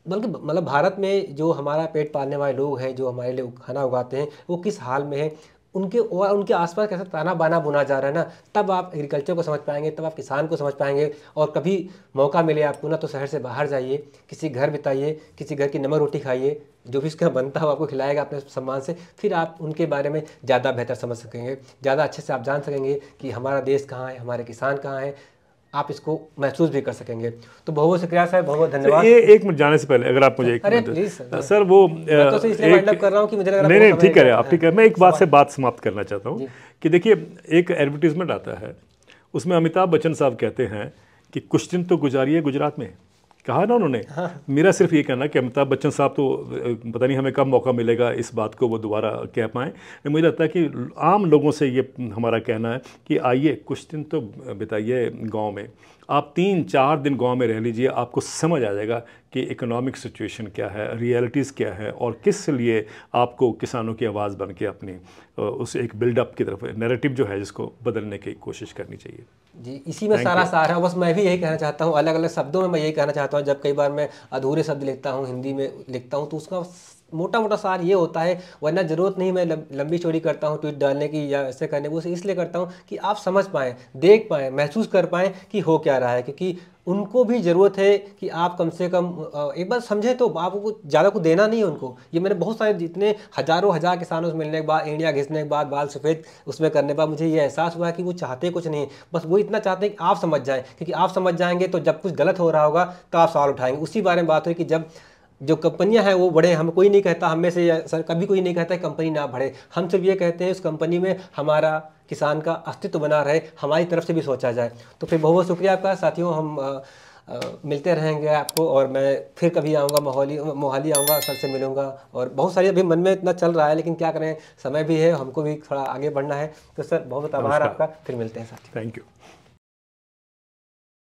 बल्कि मतलब भारत में जो हमारा पेट पालने वाले लोग हैं जो हमारे लिए खाना उगाते हैं वो किस हाल में है उनके और उनके आसपास कैसा ताना बाना बुना जा रहा है ना तब आप एग्रीकल्चर को समझ पाएंगे तब आप किसान को समझ पाएंगे और कभी मौका मिले आपको ना तो शहर से बाहर जाइए किसी घर बिताइए किसी घर की नमक रोटी खाइए जो भी उसका बनता हो आपको खिलाएगा अपने सम्मान से फिर आप उनके बारे में ज़्यादा बेहतर समझ सकेंगे ज़्यादा अच्छे से आप जान सकेंगे कि हमारा देश कहाँ है हमारे किसान कहाँ हैं आप इसको महसूस भी कर सकेंगे तो बहुत शुक्रिया सर बहुत धन्यवाद ये एक मिनट जाने से पहले अगर आप मुझे एक अरे प्लीज सर, वो तो कर रहा हूँ नहीं नहीं ठीक है आप ठीक है मैं एक बात से बात समाप्त करना चाहता हूँ कि देखिए एक एडवर्टीजमेंट आता है उसमें अमिताभ बच्चन साहब कहते हैं कि कुछ दिन तो गुजारिए गुजरात में कहा ना उन्होंने हाँ। मेरा सिर्फ ये कहना कि अमिताभ बच्चन साहब तो पता नहीं हमें कब मौका मिलेगा इस बात को वो दोबारा कह पाएँ मुझे लगता है कि आम लोगों से ये हमारा कहना है कि आइए कुछ दिन तो बिताइए गाँव में आप तीन चार दिन गांव में रह लीजिए आपको समझ आ जाएगा कि इकोनॉमिक सिचुएशन क्या है रियलिटीज़ क्या है और किस लिए आपको किसानों की आवाज़ बन के अपनी उस एक बिल्डअप की तरफ नैरेटिव जो है जिसको बदलने की कोशिश करनी चाहिए जी इसी में सारा सार है बस मैं भी यही कहना चाहता हूँ अलग अलग शब्दों में मैं यही कहना चाहता हूँ जब कई बार मैं अधूरे शब्द लिखता हूँ हिंदी में लिखता हूँ तो उसका मोटा मोटा सार ये होता है वरना ज़रूरत नहीं मैं लंबी चोरी करता हूँ ट्वीट डालने की या ऐसे करने की इसलिए करता हूँ कि आप समझ पाएँ देख पाएँ महसूस कर पाएँ कि हो क्या रहा है क्योंकि उनको भी ज़रूरत है कि आप कम से कम एक बार समझें तो आपको ज़्यादा को देना नहीं है उनको ये मैंने बहुत सारे जितने हज़ारों हज़ार किसानों से मिलने के बाद इंडिया घिसने के बाद बाल सफ़ेद उसमें करने के बाद मुझे ये एहसास हुआ कि वो चाहते कुछ नहीं बस वो इतना चाहते हैं कि आप समझ जाएँ क्योंकि आप समझ जाएंगे तो जब कुछ गलत हो रहा होगा तो आप सवाल उठाएंगे उसी बारे में बात हुई कि जब जो कंपनियां हैं वो बढ़े हम कोई नहीं कहता हमें से सर कभी कोई नहीं कहता है कंपनी ना बढ़े हम सिर्फ ये कहते हैं उस कंपनी में हमारा किसान का अस्तित्व बना रहे हमारी तरफ से भी सोचा जाए तो फिर बहुत बहुत शुक्रिया आपका साथियों हम आ, आ, मिलते रहेंगे आपको और मैं फिर कभी आऊँगा मोहाली मोहाली आऊँगा सर से मिलूँगा और बहुत सारी अभी मन में इतना चल रहा है लेकिन क्या करें समय भी है हमको भी थोड़ा आगे बढ़ना है तो सर बहुत आभार आपका फिर मिलते हैं साथी थैंक यू